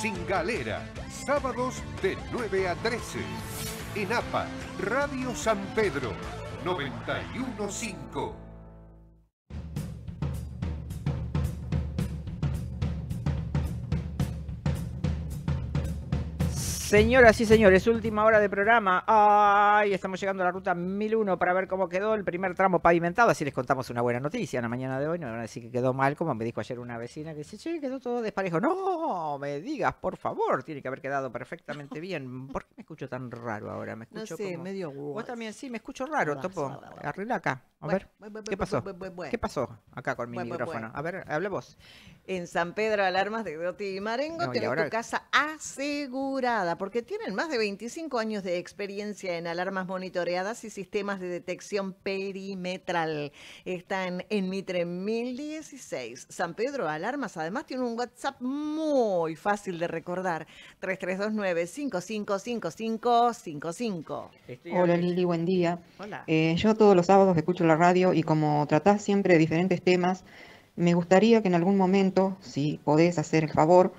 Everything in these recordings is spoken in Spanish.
Sin Galera, sábados de 9 a 13. En APA, Radio San Pedro, 915. Señoras y señores, última hora de programa. Ay, estamos llegando a la ruta 1001 para ver cómo quedó el primer tramo pavimentado. Así les contamos una buena noticia en la mañana de hoy. No van a decir que quedó mal, como me dijo ayer una vecina que dice, che, quedó todo desparejo. No, me digas, por favor, tiene que haber quedado perfectamente bien. ¿Por qué me escucho tan raro ahora? Me escucho no sé, medio medio Vos también, sí, me escucho raro, Topo. Arregla acá. A ver, ¿qué pasó? ¿Qué pasó acá con mi micrófono? A ver, hable vos. En San Pedro Alarmas de grotti y Marengo tu casa asegurada, porque tienen más de 25 años de experiencia en alarmas monitoreadas y sistemas de detección perimetral. Están en Mitre 1016. San Pedro Alarmas además tiene un WhatsApp muy fácil de recordar. 3329-555555. Hola Lili, buen día. Hola. Eh, yo todos los sábados escucho la radio y como tratás siempre de diferentes temas, me gustaría que en algún momento, si podés hacer el favor,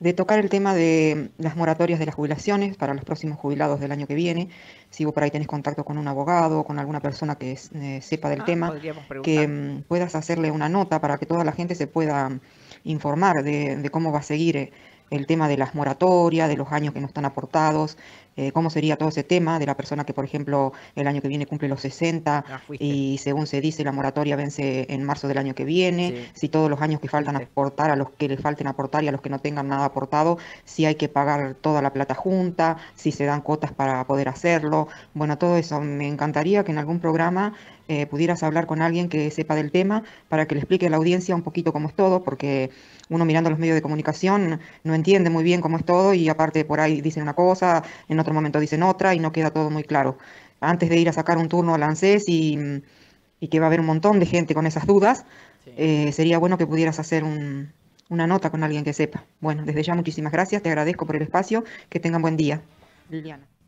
de tocar el tema de las moratorias de las jubilaciones para los próximos jubilados del año que viene. Si vos por ahí tenés contacto con un abogado o con alguna persona que eh, sepa del ah, tema, que mm, puedas hacerle una nota para que toda la gente se pueda informar de, cómo va a seguir eh, el tema de las moratorias, de los años que no están aportados, eh, cómo sería todo ese tema de la persona que, por ejemplo, el año que viene cumple los 60 ah, y según se dice la moratoria vence en marzo del año que viene, si todos los años que faltan aportar, a los que les falten aportar y a los que no tengan nada aportado, si hay que pagar toda la plata junta, si se dan cuotas para poder hacerlo, bueno, todo eso. Me encantaría que en algún programa eh, pudieras hablar con alguien que sepa del tema para que le explique a la audiencia un poquito cómo es todo, porque uno mirando los medios de comunicación no entiende muy bien cómo es todo y aparte por ahí dicen una cosa, en otro momento dicen otra y no queda todo muy claro. Antes de ir a sacar un turno al ANSES y, que va a haber un montón de gente con esas dudas, eh, sería bueno que pudieras hacer una nota con alguien que sepa. Bueno, desde ya muchísimas gracias, te agradezco por el espacio, que tengan buen día.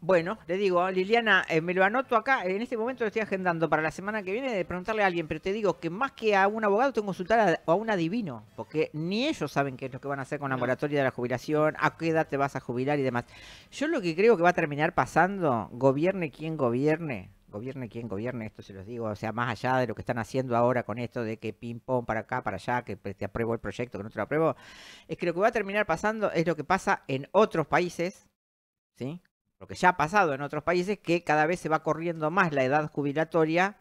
Bueno, le digo, Liliana, eh, me lo anoto acá, en este momento lo estoy agendando para la semana que viene de preguntarle a alguien, pero te digo que más que a un abogado tengo que consultar a, a un adivino, porque ni ellos saben qué es lo que van a hacer con la moratoria de la jubilación, a qué edad te vas a jubilar y demás. Yo lo que creo que va a terminar pasando, gobierne quien gobierne, gobierne quien gobierne, esto se los digo, o sea, más allá de lo que están haciendo ahora con esto de que ping pong para acá, para allá, que te apruebo el proyecto, que no te lo apruebo, es que lo que va a terminar pasando es lo que pasa en otros países, ¿sí? lo que ya ha pasado en otros países, es que cada vez se va corriendo más la edad jubilatoria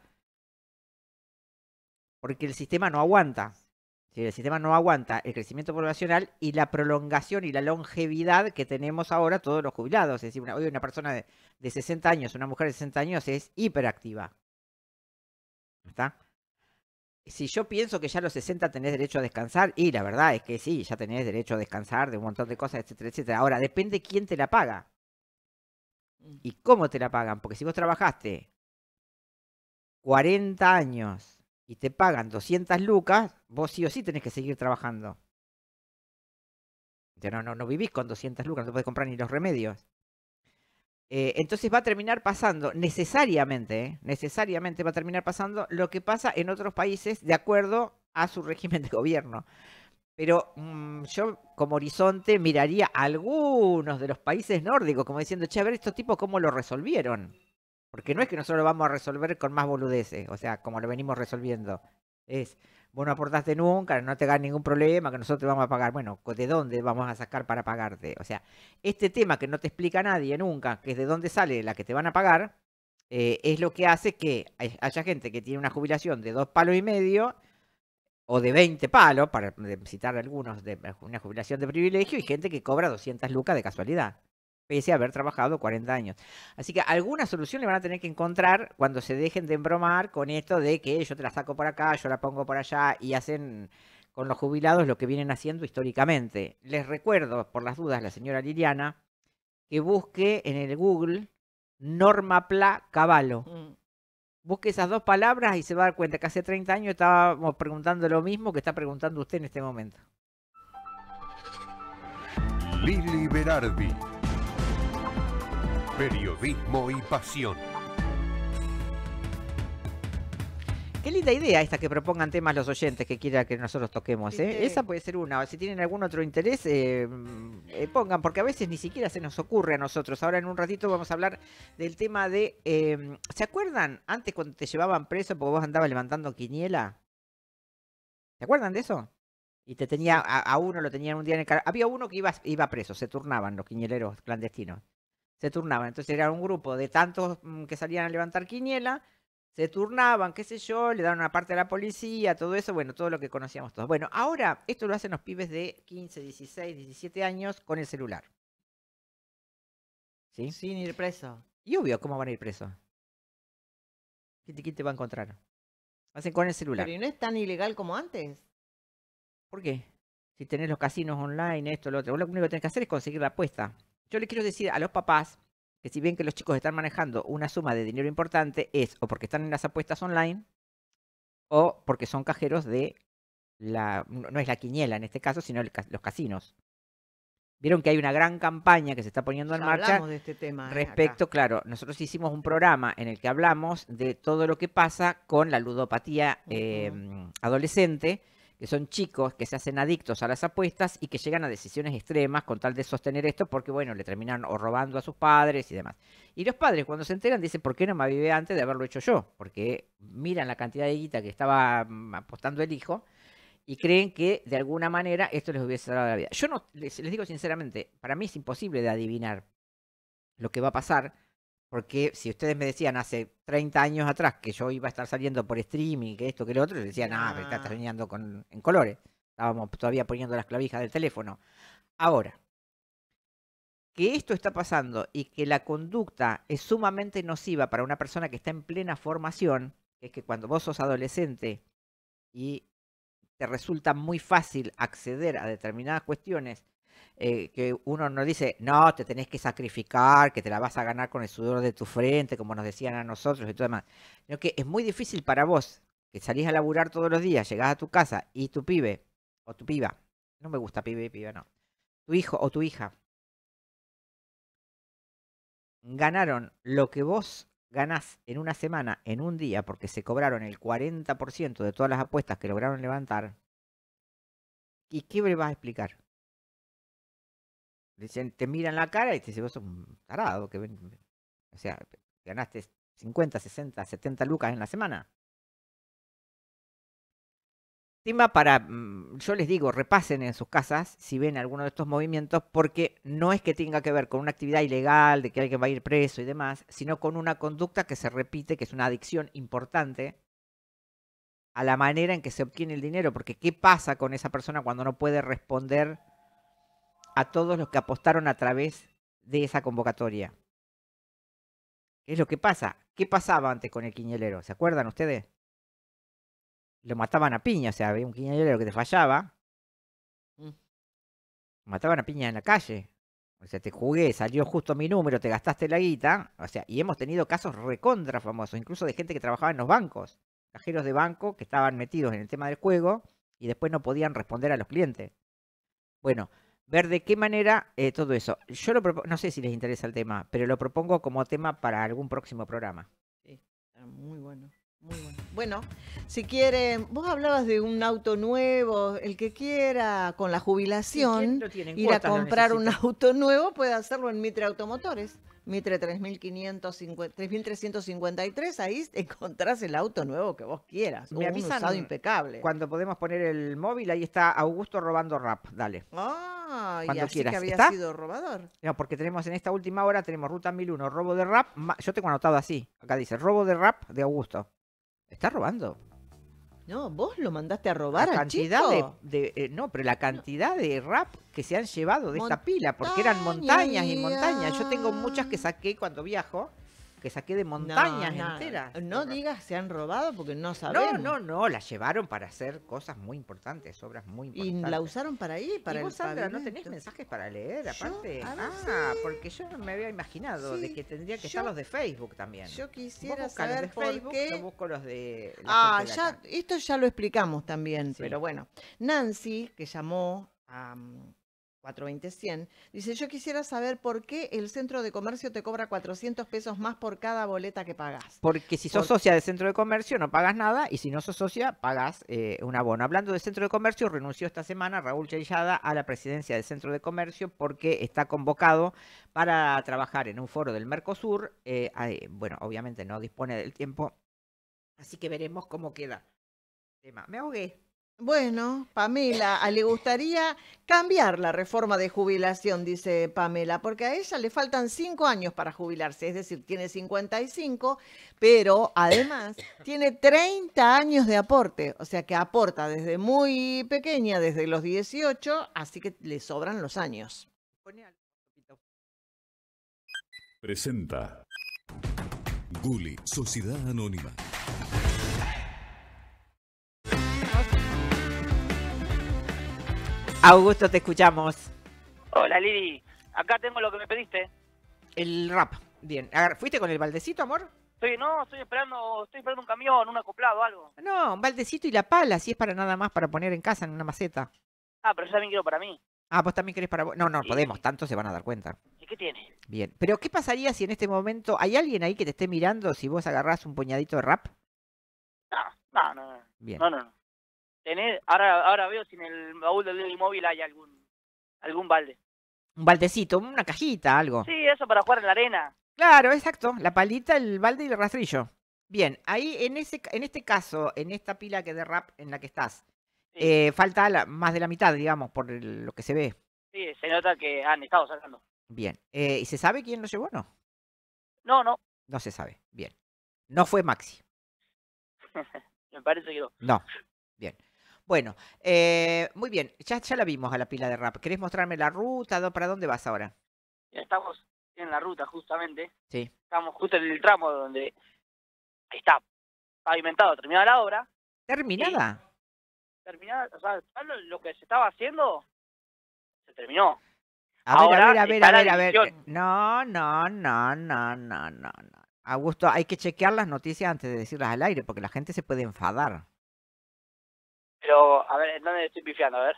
porque el sistema no aguanta. el sistema no aguanta el crecimiento poblacional y la prolongación y la longevidad que tenemos ahora todos los jubilados. Es decir, hoy una persona de, 60 años, una mujer de 60 años es hiperactiva. ¿Está? si yo pienso que ya a los 60 tenés derecho a descansar, y la verdad es que sí, ya tenés derecho a descansar de un montón de cosas, etcétera, etcétera. Ahora, depende quién te la paga. ¿Y cómo te la pagan? Porque si vos trabajaste 40 años y te pagan 200 lucas, vos sí o sí tenés que seguir trabajando. No, no, no vivís con 200 lucas, no te podés comprar ni los remedios. Eh, entonces va a terminar pasando, necesariamente, eh, necesariamente va a terminar pasando lo que pasa en otros países de acuerdo a su régimen de gobierno. Pero mm, yo como horizonte miraría algunos de los países nórdicos, como diciendo, che, a ver estos tipos cómo lo resolvieron. Porque no es que nosotros lo vamos a resolver con más boludeces, o sea, como lo venimos resolviendo. Es, vos no aportaste nunca, no te hagas ningún problema, que nosotros te vamos a pagar. Bueno, ¿de dónde vamos a sacar para pagarte? O sea, este tema que no te explica nadie nunca, que es de dónde sale la que te van a pagar, eh, es lo que hace que haya gente que tiene una jubilación de dos palos y medio o de 20 palos, para citar algunos, de eh, una jubilación de privilegio, y gente que cobra 200 lucas de casualidad, pese a haber trabajado 40 años. Así que alguna solución le van a tener que encontrar cuando se dejen de embromar con esto de que yo te la saco por acá, yo la pongo por allá, y hacen con los jubilados lo que vienen haciendo históricamente. Les recuerdo, por las dudas, la señora Liliana, que busque en el Google Norma Pla Caballo. Mm. Busque esas dos palabras y se va a dar cuenta que hace 30 años estábamos preguntando lo mismo que está preguntando usted en este momento. Lili Berardi. Periodismo y pasión. Qué linda idea esta que propongan temas los oyentes que quiera que nosotros toquemos. ¿eh? Esa puede ser una. si tienen algún otro interés, eh, mm, eh, pongan, porque a veces ni siquiera se nos ocurre a nosotros. Ahora en un ratito vamos a hablar del tema de... Em, ¿Se acuerdan antes cuando te llevaban preso porque vos andabas levantando quiniela? ¿Se acuerdan de eso? Y te tenía, a, uno lo tenían un día en el Había uno que iba, iba preso, se turnaban los quinieleros clandestinos se turnaban. Entonces era un grupo de tantos mm, que salían a levantar quiniela se turnaban, qué sé yo, le daban una parte a la policía, todo eso, bueno, todo lo que conocíamos todos. Bueno, ahora esto lo hacen los pibes de 15, 16, 17 años con el celular. ¿Sí? Sin ir preso. Y obvio, ¿cómo van a ir presos? ¿Quién te va a encontrar? Hacen con el celular. Pero no es tan ilegal como antes? ¿Por qué? Si tenés los casinos online, esto, lo otro, lo único que tenés que hacer es conseguir la apuesta. Yo le quiero decir a los papás que si bien que los chicos están manejando una suma de dinero importante, es o porque están en las apuestas online o porque son cajeros de la, no es la quiniela en este caso, sino los casinos. Vieron que hay una gran campaña que se está poniendo en marcha de este tema, eh, respecto, claro, nosotros hicimos un programa en el que hablamos de todo lo que pasa con la ludopatía em, adolescente son chicos que se hacen adictos a las apuestas y que llegan a decisiones extremas con tal de sostener esto porque, bueno, le terminan o robando a sus padres y demás. Y los padres cuando se enteran dicen, ¿por qué no me avivé antes de haberlo hecho yo? Porque miran la cantidad de guita que estaba mm, apostando el hijo y creen que de alguna manera esto les hubiese salvado la vida. Yo no, les, les digo sinceramente, para mí es imposible de adivinar lo que va a pasar porque si ustedes me decían hace 30 años atrás que yo iba a estar saliendo por streaming, que esto, que lo otro, les decían, ah, me estás soñando con, en colores. Estábamos todavía poniendo las clavijas del teléfono. Ahora, que esto está pasando y que la conducta es sumamente nociva para una persona que está en plena formación, es que cuando vos sos adolescente y te resulta muy fácil acceder a determinadas cuestiones eh, que uno nos dice, no, te tenés que sacrificar, que te la vas a ganar con el sudor de tu frente, como nos decían a nosotros y todo demás. Sino que es muy difícil para vos, que salís a laburar todos los días, llegás a tu casa y tu pibe o tu piba, no me gusta pibe y piba, no, tu hijo o tu hija ganaron lo que vos ganás en una semana, en un día, porque se cobraron el 40% de todas las apuestas que lograron levantar, ¿y qué le vas a explicar? dicen, te miran la cara y te dicen, vos sos un tarado, que ven, o sea, ganaste 50, 60, 70 lucas en la semana. para, mm, yo les digo, repasen en sus casas si ven alguno de estos movimientos, porque no es que tenga que ver con una actividad ilegal, de que alguien va a ir preso y demás, sino con una conducta que se repite, que es una adicción importante a la manera en que se obtiene el dinero, porque ¿qué pasa con esa persona cuando no puede responder a todos los que apostaron a través de esa convocatoria. ¿Qué es lo que pasa? ¿Qué pasaba antes con el quiñelero? ¿Se acuerdan ustedes? Lo mataban a piña, o sea, había un quiñelero que te fallaba. Mm. Mataban a piña en la calle. O sea, te jugué, salió justo mi número, te gastaste la guita. O sea, y hemos tenido casos recontra famosos, incluso de gente que trabajaba en los bancos, cajeros de banco que estaban metidos en el tema del juego y después no podían responder a los clientes. Bueno, ver de qué manera eh, todo eso. Yo no sé si les interesa el tema, pero lo propongo como tema para algún próximo programa. Sí, muy bueno. Muy bueno. bueno, si quieren, vos hablabas de un auto nuevo, el que quiera con la jubilación ir a comprar un auto nuevo puede hacerlo en Mitre Automotores. Mitre 3353, ahí encontrás el auto nuevo que vos quieras. un usado impecable. Cuando podemos poner el móvil, ahí está Augusto robando rap, dale. Ah, cuando y así que había sido robador. No, porque tenemos en esta última hora, tenemos Ruta 1001, robo de rap. Yo tengo anotado así, acá dice, robo de rap de Augusto. Está robando. No, vos lo mandaste a robar la cantidad de, eh, no, pero la cantidad de rap que se han llevado de esta pila, porque eran montañas y montañas. Yo tengo muchas que saqué cuando viajo que saqué de montañas enteras. No digas se han robado porque no sabemos. No, no, no, la llevaron para hacer cosas muy importantes, obras muy importantes. Y la usaron para ahí, para ¿Y vos, Sandra, no tenés mensajes para leer, aparte. ah, porque yo no me había imaginado de que tendría que estar los de Facebook también. Yo quisiera saber qué. Yo busco los de Ah, ya esto ya lo explicamos también, pero bueno. Nancy, que llamó a mm, 420-100, dice, yo quisiera saber por qué el centro de comercio te cobra 400 pesos más por cada boleta que pagas. Porque si sos socia del centro de comercio no pagas nada y si no sos socia pagas eh, un abono. Hablando del centro de comercio, renunció esta semana Raúl Chellada a la presidencia del centro de comercio porque está convocado para trabajar en un foro del Mercosur. Eh, bueno, obviamente no dispone del tiempo, así que veremos cómo queda. Tema. Me ahogué. Bueno, Pamela, ah, le gustaría cambiar la reforma de jubilación, dice Pamela, porque a ella le faltan cinco años para jubilarse, es decir, tiene 55, pero además tiene 30 años de aporte, o sea que aporta desde muy pequeña, desde los 18, así que le sobran los años. Presenta Guli, Sociedad Anónima. Augusto, te escuchamos. Hola Lili, acá tengo lo que me pediste. El rap. Bien. ¿Fuiste con el baldecito, amor? Sí, no, estoy esperando, estoy esperando un camión, un acoplado, algo. No, un baldecito y la pala, si es para nada más para poner en casa en una maceta. Ah, pero yo también quiero para mí. Ah, vos también querés para vos. No, no, podemos, tanto se van a dar cuenta. ¿Y qué tiene? Bien. Pero ¿qué pasaría si en este momento hay alguien ahí que te esté mirando si vos agarrás un puñadito de rap? No, no, no. Bien. No, no, no ahora, ahora veo si en el baúl del inmóvil hay algún, algún balde. Un baldecito, una cajita, algo. Sí, eso para jugar en la arena. Claro, exacto. La palita, el balde y el rastrillo. Bien, ahí en, ese, en este caso, en esta pila que de rap en la que estás, eh, falta más de la mitad, digamos, por lo que se ve. Sí, se nota que han estado sacando. Bien. Eh, ¿Y se sabe quién lo llevó no? No, no. No se sabe. Bien. No fue Maxi. Me parece que no. No. Bien. Bueno, eh, muy bien, ya, la vimos a la pila de rap. ¿Querés mostrarme la ruta? ¿Para dónde vas ahora? Estamos en la ruta, justamente. Sí. Estamos justo en el tramo donde está pavimentado, terminada la obra. ¿Terminada? Terminada, o sea, lo que se estaba haciendo se terminó. A Ahora ver, a ver, a ver, a ver, No, no, no, no, no, no, no. Augusto, hay que chequear las noticias antes de decirlas al aire, porque la gente se puede enfadar. Pero, a ver, dónde estoy pifiando? A ver.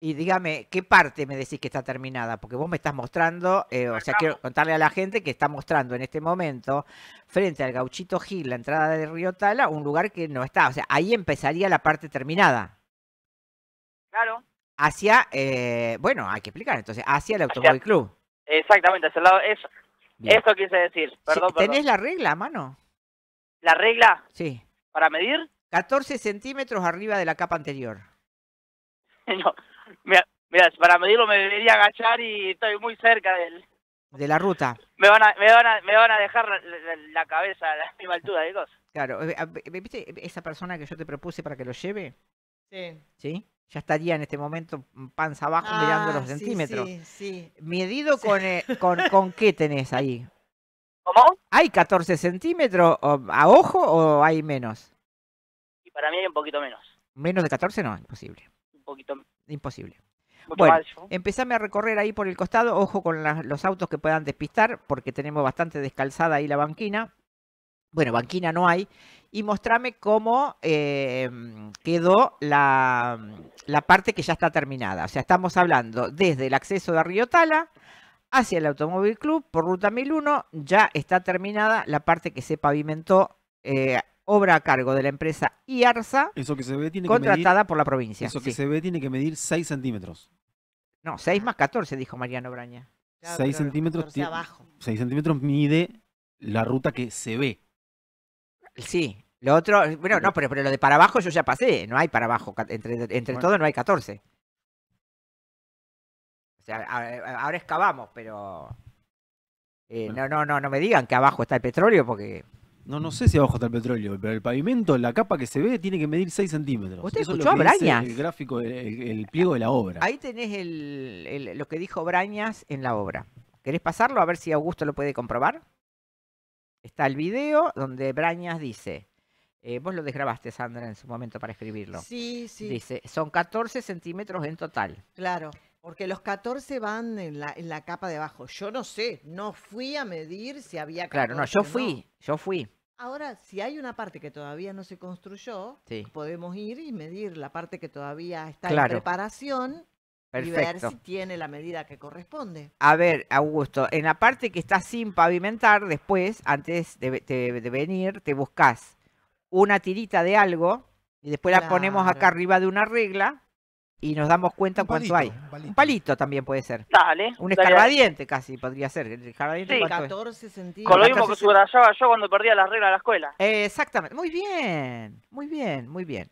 Y dígame, ¿qué parte me decís que está terminada? Porque vos me estás mostrando, eh, o sea, quiero contarle a la gente que está mostrando en este momento, frente al Gauchito Gil, la entrada de Río Tala, un lugar que no está. O sea, ahí empezaría la parte terminada. Claro. Hacia, eh, bueno, hay que explicar, entonces, hacia el Automóvil Club. Exactamente, hacia el lado, eso, eso quise decir. Perdón, ¿Tenés la regla mano? ¿La regla? Sí. ¿Para medir? 14 centímetros arriba de la capa anterior. No, mira, para medirlo me debería agachar y estoy muy cerca del... De la ruta. Me van a, dejar la, cabeza a la misma altura digo Claro, eh, eh, ¿viste esa persona que yo te propuse para que lo lleve? Sí. ¿Sí? Ya estaría en este momento panza abajo ah, mirando los centímetros. Sí, sí. ¿Medido Con, eh, con, qué tenés ahí? ¿Cómo? ¿Hay 14 centímetros a ojo o hay menos? para mí hay un poquito menos. Menos de 14 no, imposible. Un poquito Imposible. bueno, empezame a recorrer ahí por el costado, ojo con los autos que puedan despistar, porque tenemos bastante descalzada ahí la banquina. Bueno, banquina no hay. Y mostrame cómo em, quedó la, la, parte que ya está terminada. O sea, estamos hablando desde el acceso de Río Tala hacia el Automóvil Club por Ruta 1001. Ya está terminada la parte que se pavimentó eh, obra a cargo de la empresa IARSA, contratada por la provincia. Eso que se ve tiene que medir 6 centímetros. No, 6 más 14, dijo Mariano Braña. 6 centímetros, abajo. 6 centímetros mide la ruta que se ve. Sí, lo otro, bueno, no, pero, lo de para abajo yo ya pasé, no hay para abajo, entre, entre todo no hay 14. O sea, ahora excavamos, pero... Eh, no, no, no, no me digan que abajo está el petróleo porque... No, no sé si abajo está el petróleo, pero el pavimento, la capa que se ve, tiene que medir 6 centímetros. ¿Usted escuchó a El gráfico, el, pliego de la obra. Ahí tenés lo que dijo Brañas en la obra. ¿Querés pasarlo? A ver si Augusto lo puede comprobar. Está el video donde Brañas dice, eh, vos lo desgrabaste, Sandra, en su momento para escribirlo. Sí, sí. Dice, son 14 centímetros en total. Claro. Porque los 14 van en la, capa de abajo. Yo no sé, no fui a medir si había Claro, no, yo fui, yo fui. Ahora, si hay una parte que todavía no se construyó, podemos ir y medir la parte que todavía está en preparación y ver si tiene la medida que corresponde. A ver, Augusto, en la parte que está sin pavimentar, después, antes de, venir, te buscas una tirita de algo y después la ponemos acá arriba de una regla y nos damos cuenta cuánto hay. Un palito. también puede ser. Dale. Un escarbadiente casi podría ser. El escarbadiente de 14 centímetros. Con lo mismo que subrayaba yo cuando perdía las reglas de la escuela. exactamente. Muy bien, muy bien, muy bien.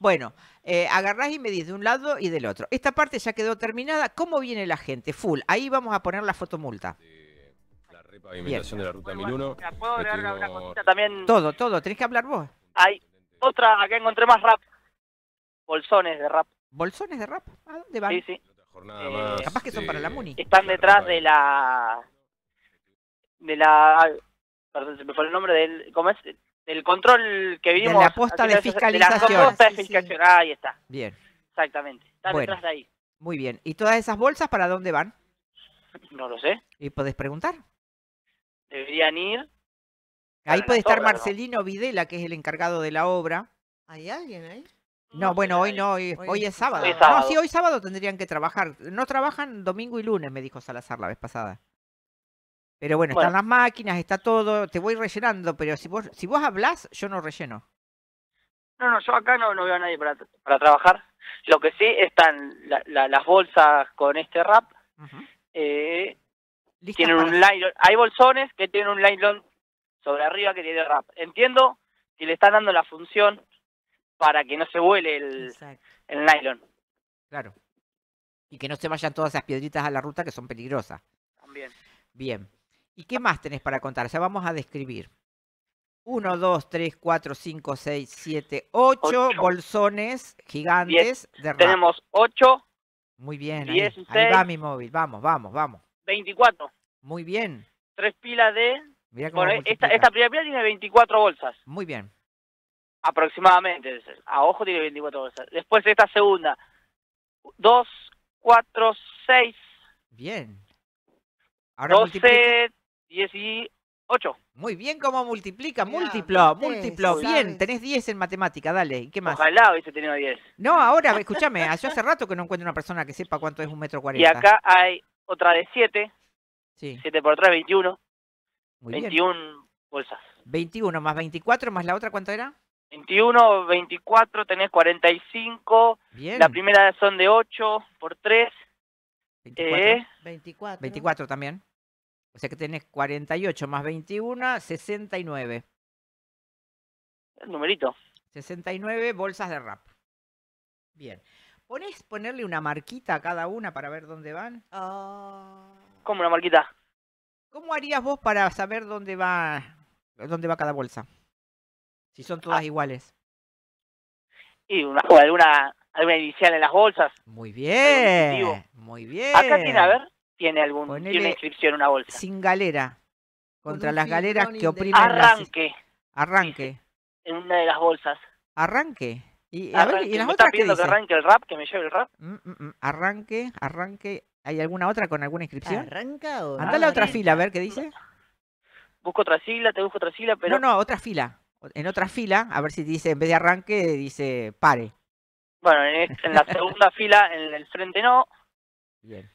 Bueno, eh, agarrás y medís de un lado y del otro. Esta parte ya quedó terminada. ¿Cómo viene la gente? Full. Ahí vamos a poner la fotomulta. Eh, la repavimentación de la ruta 1001. ¿Puedo agregar este, cosita también? Todo, todo. Tenés que hablar vos. Hay otra, acá encontré más rap. Bolsones de rap bolsones de rap. ¿A dónde van? Sí, sí. Eh, capaz que son para la Muni. Están detrás de la. De la. Perdón, se me fue el nombre del. ¿Cómo es? Del control que vimos. De la posta de fiscalización. la posta de fiscalización. ahí está. Bien. Exactamente. Están detrás de ahí. Muy bien. ¿Y todas esas bolsas para dónde van? No lo sé. ¿Y podés preguntar? Deberían ir. Ahí puede estar Marcelino Videla, que es el encargado de la obra. ¿Hay alguien ahí? No, bueno, hoy no, hoy, es sábado. No, sí, hoy sábado tendrían que trabajar. No trabajan domingo y lunes, me dijo Salazar la vez pasada. Pero bueno, están las máquinas, está todo, te voy rellenando, pero si vos, si vos hablás, yo no relleno. No, no, yo acá no, no veo a nadie para, para trabajar. Lo que sí están las bolsas con este rap. Eh, tienen un Hay bolsones que tienen un nylon sobre arriba que tiene rap. Entiendo que le están dando la función para que no se vuele el, nylon. Claro. Y que no se vayan todas esas piedritas a la ruta que son peligrosas. También. Bien. ¿Y qué más tenés para contar? sea vamos a describir. 1, 2, 3, 4, 5, 6, 7, ocho bolsones gigantes de Tenemos ocho Muy bien. Ahí. va mi móvil. Vamos, vamos, vamos. 24. Muy bien. Tres pilas de... esta, esta primera pila tiene 24 bolsas. Muy bien aproximadamente. A ojo tiene 24 bolsas. Después esta segunda, 2, 4, 6. Bien. Ahora 12, y 18. Muy bien, ¿cómo multiplica? múltiplo, múltiplo. Bien, tenés 10 en matemática, dale. ¿Y qué más? Ojalá hubiese tenido 10. No, ahora, escúchame, ah, yo hace rato que no encuentro una persona que sepa cuánto es un metro cuarenta. Y acá hay otra de 7. Sí. 7 por 3, 21. 21 bolsas. 21 más 24 más la otra, ¿cuánto era? 21, 24, tenés 45. Bien. La primera son de 8 por 3. 24. 24. 24 también. O sea que tenés 48 más 21, 69. El numerito. 69 bolsas de rap. Bien. ¿Ponés ponerle una marquita a cada una para ver dónde van? Oh. ¿Cómo una marquita? ¿Cómo harías vos para saber dónde va, dónde va cada bolsa? Si son ah. todas iguales. Y una, alguna, alguna inicial en las bolsas. Muy bien. Muy bien. Acá tiene, a ver, tiene, algún, tiene una inscripción una bolsa. Sin galera. Contra las galeras que oprimen. Arranque. Arranque. En una de las bolsas. Arranque. Y, a las otras que arranque el rap, que me lleve el rap. Mm, mm, mm. Arranque, arranque. ¿Hay alguna otra con alguna inscripción? ¿Arranca o anda a la otra fila, a ver qué dice. Busco otra sigla, te busco otra sigla, pero... No, no, otra fila en otra fila, a ver si dice, en vez de arranque, dice pare. Bueno, en, la segunda fila, en el frente no. Bien.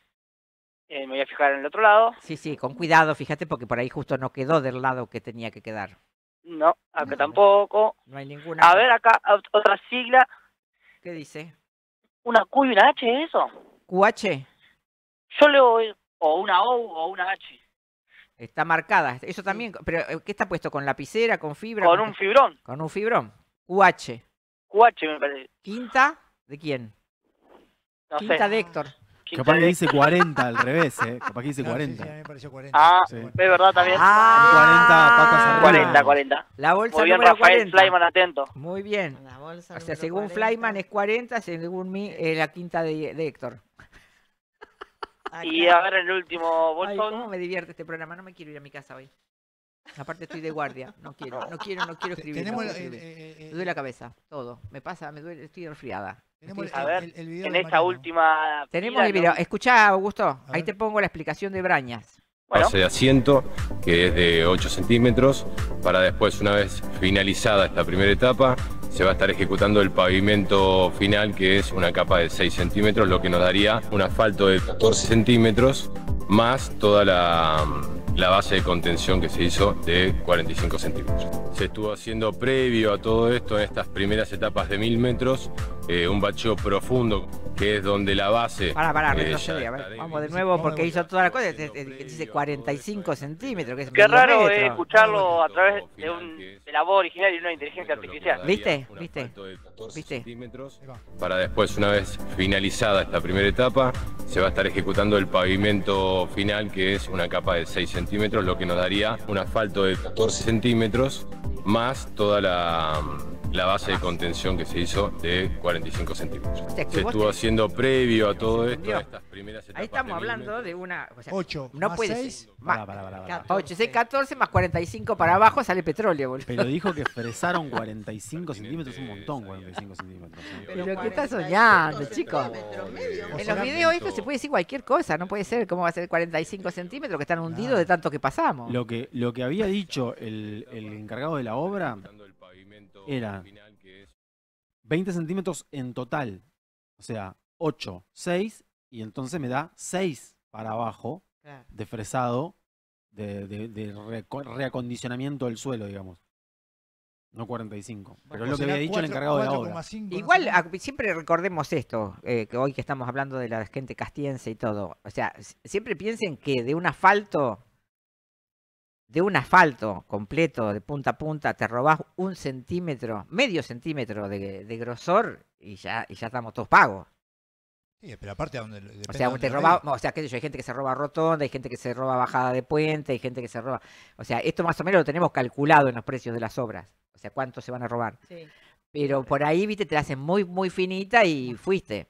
Eh, me voy a fijar en el otro lado. Sí, sí, con cuidado, fíjate, porque por ahí justo no quedó del lado que tenía que quedar. No, acá tampoco. No hay ninguna. A ver, acá otra sigla. ¿Qué dice? ¿Una Q y una H eso? ¿QH? Yo leo o una O o una H. Está marcada. Eso también. ¿Pero eh, qué está puesto? ¿Con lapicera? ¿Con fibra? Con, un fibrón. Con un fibrón. UH. UH, me parece. ¿Quinta? ¿De quién? No Quinta sé. de Héctor. Quinta Capaz de... que dice 40 al revés, ¿eh? Capaz que dice 40. Sí, a mí me pareció 40. Ah, sí. es verdad también. Ah, 40 patas arriba. 40, 40. La bolsa Muy bien, número Rafael 40. Flyman, atento. Muy bien. La o sea, según 40. Flyman es 40, según mí, es la quinta de Héctor. Ah, y Y ahora el último bolsón. Ay, ¿Cómo me divierte este programa? No me quiero ir a mi casa hoy. Aparte estoy de guardia, no quiero, no quiero, no quiero escribir. Eh, eh, eh, me duele la cabeza, todo. Me pasa, me duele, estoy resfriada. a ver, en esta última. Tenemos el video. Escuchá, Augusto, ahí te pongo la explicación de Brañas. Pase de asiento, que es de 8 centímetros, para después, una vez finalizada esta primera etapa, se va a estar ejecutando el pavimento final, que es una capa de 6 centímetros, lo que nos daría un asfalto de 14 centímetros, más toda la la base de contención que se hizo de 45 centímetros. Se estuvo haciendo previo a todo esto, en estas primeras etapas de mil metros, eh, un bacheo profundo, que es donde la base... Para, para, eh, vamos de nuevo, porque hizo toda la cosa, dice 45 centímetros, que es Qué raro eh, escucharlo a través de, un, de la voz original y una inteligencia artificial. ¿Viste? ¿Viste? Para después, una vez finalizada esta primera etapa, se va a estar ejecutando el pavimento final, que es una capa de 6 centímetros, lo que nos daría un asfalto de 14 centímetros, más toda la la base de contención que se hizo de 45 centímetros. se estuvo haciendo previo a todo esto, primeras Ahí estamos hablando de una... 8 no más 6, 8, 6, 14 más 45 para abajo sale petróleo, boludo. Pero dijo que fresaron 45 centímetros, un montón 45 centímetros. Pero, ¿qué está soñando, chicos? En los videos esto se puede decir cualquier cosa, no puede ser cómo va a ser 45 centímetros que están hundidos de tanto que pasamos. Lo que, lo que había dicho el, el encargado de la obra era 20 centímetros en total. O sea, 8, 6, y entonces me da 6 para abajo de fresado, de, reacondicionamiento del suelo, digamos. No 45. Pero es lo que había dicho el encargado de la obra. Igual, ah, siempre recordemos esto, eh, que hoy que estamos hablando de la gente castiense y todo. O sea, siempre piensen que de un asfalto de un asfalto completo de punta a punta, te robás un centímetro, medio centímetro de, grosor y ya, y ya estamos todos pagos. Sí, pero aparte, o sea, donde o sea, hay gente que se roba rotonda, hay gente que se roba bajada de puente, hay gente que se roba. O sea, esto más o menos lo tenemos calculado en los precios de las obras. O sea, cuánto se van a robar. Pero por ahí, viste, te la hacen muy, muy finita y fuiste.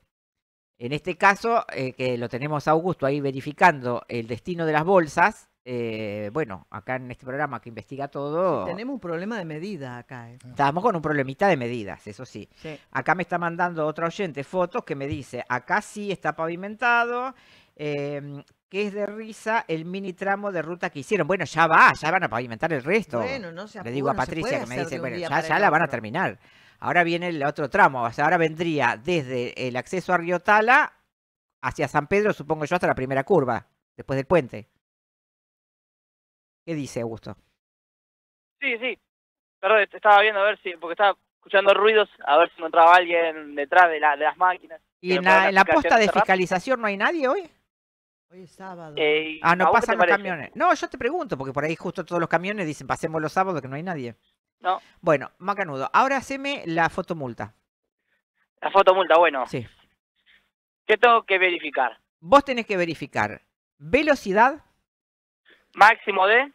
En este caso, eh, que lo tenemos Augusto ahí verificando el destino de las bolsas, eh, bueno, acá en este programa que investiga todo. tenemos un problema de medida acá. Eh. Ah. Estamos con un problemita de medidas, eso sí. Acá me está mandando otra oyente fotos que me dice, acá sí está pavimentado, em, que es de risa el mini tramo de ruta que hicieron. Bueno, ya va, ya van a pavimentar el resto. Bueno, no se Le digo a Patricia que me dice, bueno, ya, ya la van a terminar. Ahora viene el otro tramo, o sea, ahora vendría desde el acceso a Riotala hacia San Pedro, supongo yo, hasta la primera curva, después del puente. ¿Qué dice Augusto? Sí, sí. Perdón, estaba viendo a ver si, porque estaba escuchando ruidos, a ver si encontraba alguien detrás de, las máquinas. ¿Y en la, posta de fiscalización no hay nadie hoy? Hoy es sábado. Eh, ah, no pasan los camiones. No, yo te pregunto, porque por ahí justo todos los camiones dicen pasemos los sábados que no hay nadie. No. Bueno, macanudo. Ahora haceme la fotomulta. La fotomulta, bueno. Sí. ¿Qué tengo que verificar? Vos tenés que verificar velocidad. Máximo de.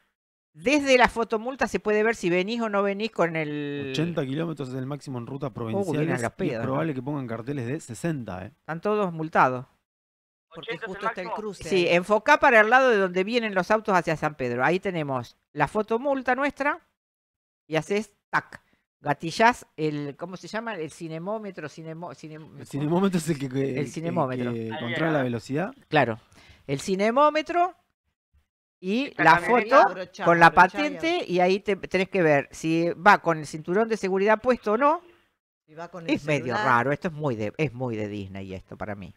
Desde la fotomulta se puede ver si venís o no venís con el. 80 kilómetros es el máximo en ruta oh, provincial. es probable que pongan carteles de 60, ¿eh? Están todos multados. Porque justo está el cruce. Sí, enfocá para el lado de donde vienen los autos hacia San Pedro. Ahí tenemos la fotomulta nuestra y haces tac. Gatillas el, ¿cómo se llama? El cinemómetro. cinemó... el cinemómetro es El que controla la velocidad. Claro. El cinemómetro y la, foto con la patente y ahí tenés que ver si va con el cinturón de seguridad puesto o no. es medio raro, esto es muy de es muy de Disney esto para mí.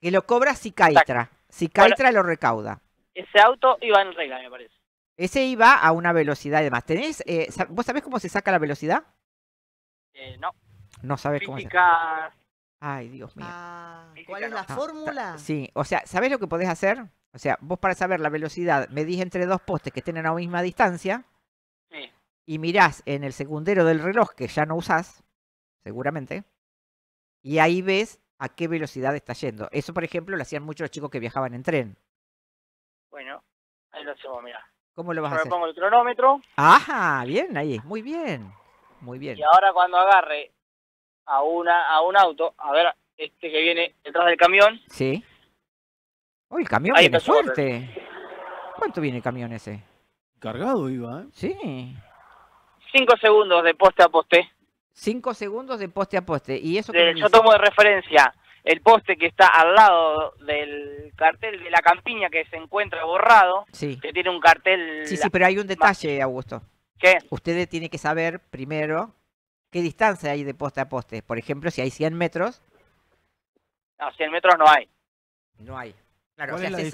Que lo cobra Cicaitra, Cicaitra lo recauda. Ese auto iba en regla, me parece. Ese iba a una velocidad y más. ¿Tenés, eh, ¿Vos sabés cómo se saca la velocidad? Eh, no. No sabés cómo se Ay, Dios mío. Ah, ¿Cuál es la fórmula? Sí, o sea, ¿sabés lo que podés hacer? O sea, vos para saber la velocidad, medís entre dos postes que estén a la misma distancia sí. y mirás en el segundero del reloj que ya no usás, seguramente, y ahí ves a qué velocidad está yendo. Eso, por ejemplo, lo hacían muchos los chicos que viajaban en tren. Bueno, ahí lo hacemos, mirá. ¿Cómo lo vas a hacer? pongo el cronómetro. Ajá, bien ahí, muy bien. Muy bien. Y ahora cuando agarre a una a un auto, a ver, este que viene detrás del camión. Sí. Oh, el camión viene ¿Cuánto viene el camión ese? Cargado iba, ¿eh? Sí. Cinco segundos de poste a poste. Cinco segundos de poste a poste. ¿Y eso Yo tomo de referencia el poste que está al lado del cartel de la campiña que se encuentra borrado, sí. que tiene un cartel... Sí, sí, pero hay un detalle, Augusto. ¿Qué? Ustedes tiene que saber primero qué distancia hay de poste a poste. Por ejemplo, si hay 100 metros... No, 100 metros no hay. No hay se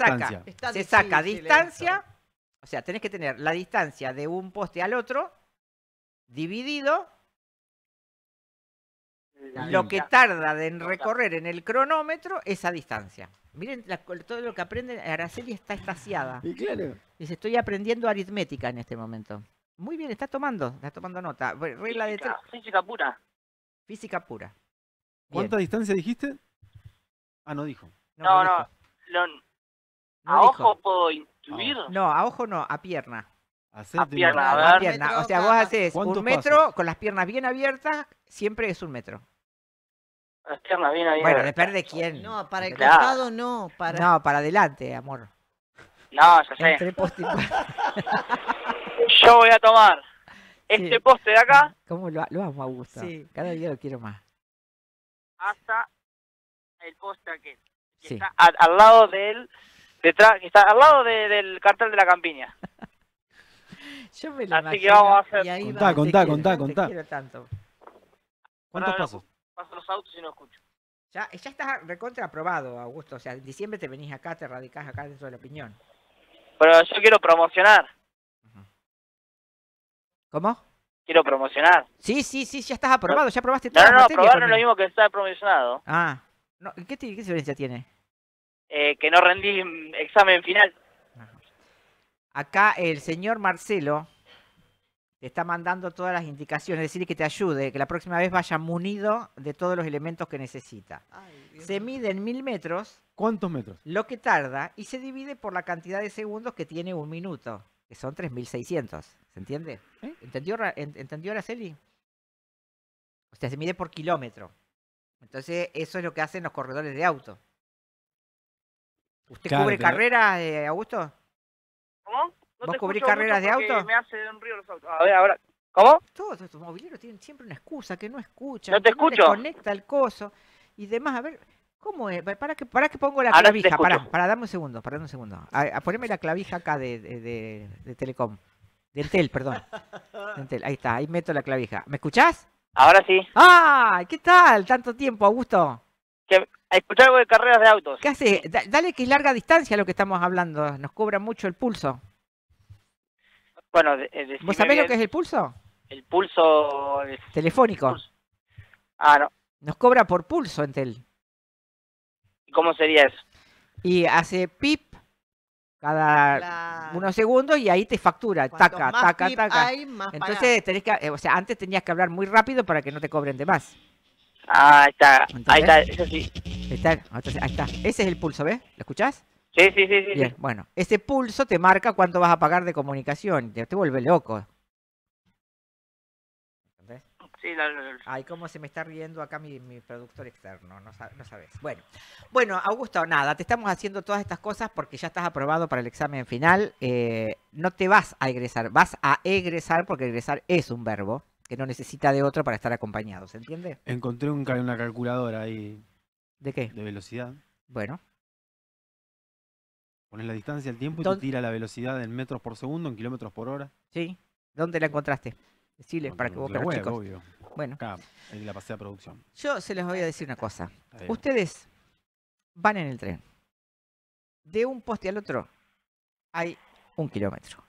saca, distancia, o sea, tenés que tener la distancia de un poste al otro dividido lo que tarda en recorrer en el cronómetro esa distancia. Miren todo lo que aprenden, Araceli está estaciada. Y claro. Dice, estoy aprendiendo aritmética en este momento. Muy bien, está tomando, está tomando nota. Regla de Física pura. Física pura. ¿Cuánta distancia dijiste? Ah, no dijo. no. no a ojo puedo intuir. No, a ojo no, a pierna. a pierna, a pierna. O sea, vos haces un metro con las piernas bien abiertas, siempre es un metro. Las piernas bien abiertas. Bueno, depende de quién. No, para el costado no. Para... No, para adelante, amor. No, ya sé. Yo voy a tomar este poste de acá. ¿Cómo lo, lo a gusto. Sí. Cada día lo quiero más. Hasta el poste aquel al, lado de él, detrás, está al lado del cartel de la campiña. Yo me Así que a Contá, contá, ¿Cuántos pasos? Paso los autos y no escucho. Ya, ya está recontra aprobado, Augusto. O sea, en diciembre te venís acá, te radicás acá dentro de la opinión. Pero yo quiero promocionar. ¿Cómo? Quiero promocionar. Sí, sí, sí, ya estás aprobado, ya aprobaste todo. No, no, no, es lo mismo que estar promocionado. Ah, ¿qué diferencia tiene? Eh, que no rendí examen final. Acá el señor Marcelo te está mandando todas las indicaciones, es decir, que te ayude, que la próxima vez vaya munido de todos los elementos que necesita. se mide en mil metros. ¿Cuántos metros? Lo que tarda y se divide por la cantidad de segundos que tiene un minuto, que son 3.600. ¿Se entiende? ¿Eh? ¿Entendió, ¿Entendió Araceli? O sea, se mide por kilómetro. Entonces, eso es lo que hacen los corredores de auto. ¿Usted cubre carreras, de Augusto? ¿Cómo? ¿Vos cubrís carreras de auto? Me hace A ver, ahora. ¿Cómo? Todos estos mobileros tienen siempre una excusa, que no escuchan. No te conecta el coso y demás. A ver, ¿cómo es? ¿Para que, para que pongo la clavija? Para, para, dame un segundo, para, dame un segundo. A, ponerme la clavija acá de, Telecom. De Entel, perdón. Ahí está, ahí meto la clavija. ¿Me escuchás? Ahora sí. ¡Ah! ¿Qué tal? Tanto tiempo, Augusto que, a escuchar algo de carreras de autos. ¿Qué hace? dale que es larga distancia lo que estamos hablando, nos cobra mucho el pulso. Bueno, eh, ¿vos sabés lo que es el pulso? El pulso telefónico. Ah, no. Nos cobra por pulso Entel. ¿Y cómo sería eso? Y hace pip cada unos segundos y ahí te factura, taca, taca, taca. Entonces tenés que, o sea, antes tenías que hablar muy rápido para que no te cobren de más. Ah, ahí está. ahí está, eso sí. ahí está. Ese es el pulso, ¿ves? ¿Lo escuchás? Sí, sí, sí. sí bueno. Ese pulso te marca cuánto vas a pagar de comunicación. Te, te vuelve loco. ¿Entendés? Sí, la, Ay, cómo se me está riendo acá mi, mi productor externo. No, no sabes. Bueno. bueno, Augusto, nada. Te estamos haciendo todas estas cosas porque ya estás aprobado para el examen final. Eh, no te vas a egresar. Vas a egresar porque egresar es un verbo que no necesita de otro para estar acompañado, ¿se entiende? Encontré una calculadora ahí. ¿De qué? De velocidad. Bueno. Pones la distancia, el tiempo y te tira la velocidad en metros por segundo, en kilómetros por hora. Sí. ¿Dónde la encontraste? Decirles para que vos, la Bueno, Acá, en la pasea producción. yo se les voy a decir una cosa. Ustedes van en el tren. De un poste al otro hay un kilómetro.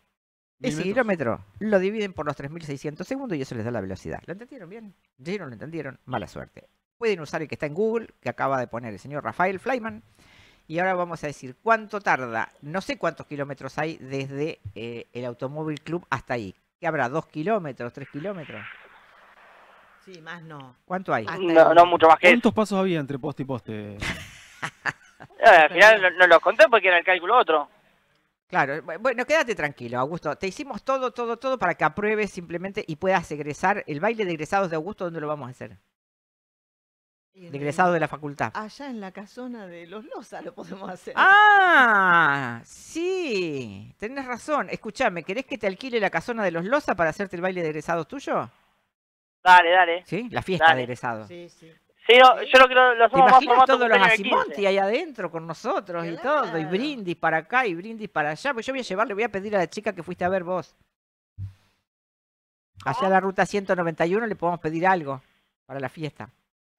Ese kilómetro lo dividen por los 3.600 segundos y eso les da la velocidad. ¿Lo entendieron bien? ¿Ya no lo entendieron, mala suerte. Pueden usar el que está en Google, que acaba de poner el señor Rafael Flyman. Y ahora vamos a decir cuánto tarda, no sé cuántos kilómetros hay desde eh, el Automóvil Club hasta ahí. ¿Qué habrá? ¿Dos kilómetros? ¿Tres kilómetros? Sí, más no. ¿Cuánto hay? No, no mucho más que ¿Cuántos pasos había entre poste y poste? Eh, al final no los conté porque era el cálculo otro. Claro, eh, bueno, quédate tranquilo, Augusto. Te hicimos todo, todo, todo para que apruebes simplemente y puedas egresar. El baile de egresados de Augusto, ¿dónde lo vamos a hacer? De egresado de la facultad. Allá en la casona de los Loza lo podemos hacer. Ah, sí, tenés razón. Escúchame, ¿querés que te alquile la casona de los Loza para hacerte el baile de egresados tuyo? Dale, dale. ¿Sí? La fiesta de egresados. Sí, sí. Sí, yo lo quiero lo ¿Te imaginas todos los Asimonti ahí adentro con nosotros y todo, y brindis para acá y brindis para allá. Pues yo voy a llevar, voy a pedir a la chica que fuiste a ver vos. Allá la ruta 191 le podemos pedir algo para la fiesta.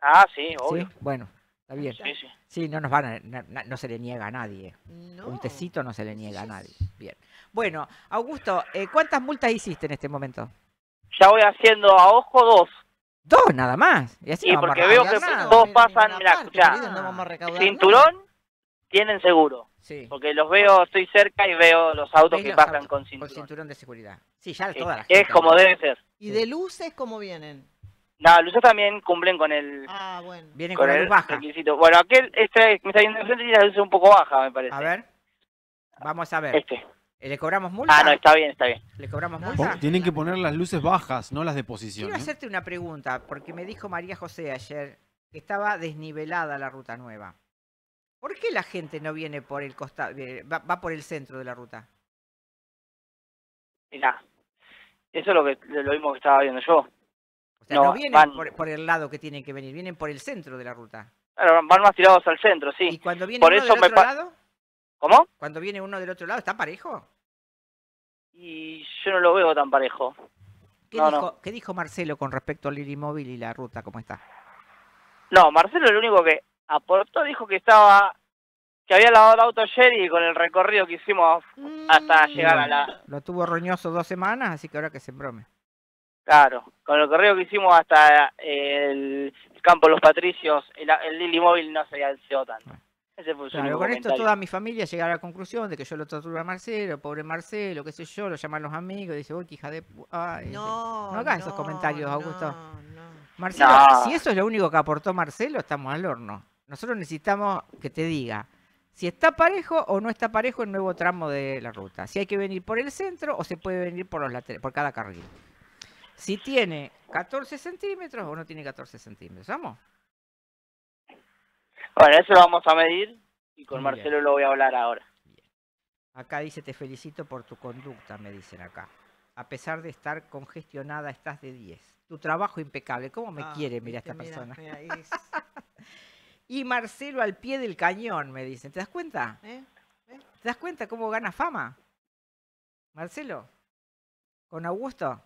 Ah, sí, obvio. ¿Sí? Bueno, está bien. Sí, no nos van no, se le niega a nadie. Un tecito no se le niega a nadie. Bien. Bueno, Augusto, eh, ¿cuántas multas hiciste en este momento? Ya voy haciendo a ojo dos. Dos nada más. Y así sí, no porque veo que nada. dos pasan, mira, cinturón tienen seguro. Sí. Porque los veo, estoy cerca y veo los autos que pasan con cinturón. Con cinturón de seguridad. Sí, ya todas Es como debe ser. ¿Y de luces cómo vienen? No, luces también cumplen con el. Ah, bueno. Vienen con, el Requisito. Bueno, aquel este, me está viendo enfrente y la luz un poco baja, me parece. A ver. Vamos a ver. Este. Eh, ¿Le cobramos multa? Ah, no, está bien, está bien. ¿Le cobramos multa? Tienen que poner las luces bajas, no las de posición. Quiero ¿eh? hacerte una pregunta, porque me dijo María José ayer que estaba desnivelada la ruta nueva. ¿Por qué la gente no viene por el costado, eh, va, por el centro de la ruta? mira eso es lo que lo mismo que estaba viendo yo. O sea, no, vienen por, el lado que tienen que venir, vienen por el centro de la ruta. Claro, van más tirados al centro, sí. ¿Y cuando vienen por eso del lado? ¿Cómo? Cuando viene uno del otro lado, ¿está parejo? Y yo no lo veo tan parejo. ¿Qué, dijo, Marcelo con respecto al Móvil y la ruta? ¿Cómo está? No, Marcelo el único que aportó dijo que estaba que había lavado el auto ayer y con el recorrido que hicimos mm. hasta llegar a la... Lo tuvo roñoso dos semanas, así que ahora que se brome. Claro, con el recorrido que hicimos hasta el campo de los Patricios, el, Lily Móvil no se alzó tanto. Pero con esto toda mi familia llega a la conclusión de que yo lo torturo a Marcelo, pobre Marcelo, qué sé yo, lo llaman los amigos, dice, uy, que hija de... Ay, no, no hagas esos comentarios, Augusto. Marcelo, si eso es lo único que aportó Marcelo, estamos al horno. Nosotros necesitamos que te diga si está parejo o no está parejo el nuevo tramo de la ruta. Si hay que venir por el centro o se puede venir por, los por cada carril. Si tiene 14 centímetros o no tiene 14 centímetros. ¿Vamos? Bueno, eso lo vamos a medir y con Marcelo lo voy a hablar ahora. Acá dice, te felicito por tu conducta, me dicen acá. A pesar de estar congestionada, estás de 10. Tu trabajo impecable. ¿Cómo me ah, quiere, mira esta persona? y Marcelo al pie del cañón, me dicen. ¿Te das cuenta? ¿Eh? ¿Eh? ¿Te das cuenta cómo gana fama? Marcelo, con Augusto.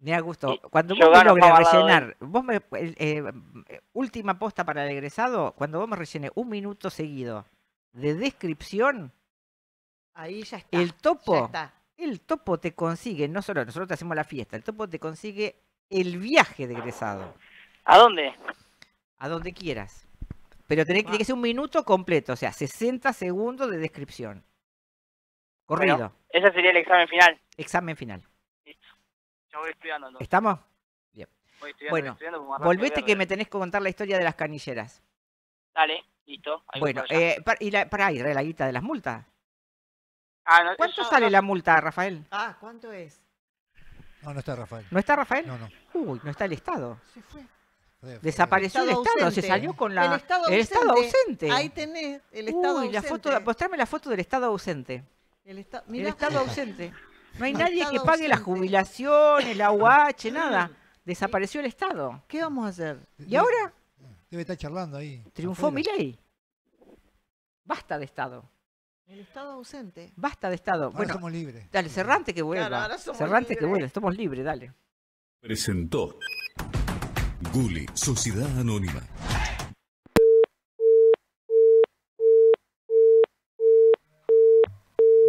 Me gusto. cuando vos me logres rellenar, vos eh, última posta para el egresado, cuando vos me rellenes un minuto seguido de descripción, ahí ya está. El topo, el topo te consigue, no solo nosotros te hacemos la fiesta, el topo te consigue el viaje de egresado. ¿A dónde? A donde quieras. Pero ah. tiene que ser un minuto completo, o sea, 60 segundos de descripción. Corrido. ese sería el examen final. Examen final voy estudiando. ¿Estamos? Bien. Voy bueno, volvete que me tenés que contar la historia de las canilleras. Dale, listo. bueno, eh, y la, para la guita de las multas. Ah, ¿Cuánto sale la multa, Rafael? Ah, ¿cuánto es? No, no está Rafael. ¿No está Rafael? No, no. Uy, no está el Estado. Se fue. Desapareció el Estado, se salió con la... El Estado, ausente. Ahí tenés, el Estado Uy, ausente. La foto, mostrame la foto del Estado ausente. El, el Estado ausente. No hay nadie que pague las jubilaciones, la UH, nada. Desapareció el Estado. ¿Qué vamos a hacer? ¿Y ahora? Debe estar charlando ahí. Triunfó mi ley. Basta de Estado. El Estado ausente. Basta de Estado. bueno, somos libres. Dale, Cerrante que vuelva. Cerrante que vuelva. Estamos libres, dale. Presentó Guli, Sociedad Anónima.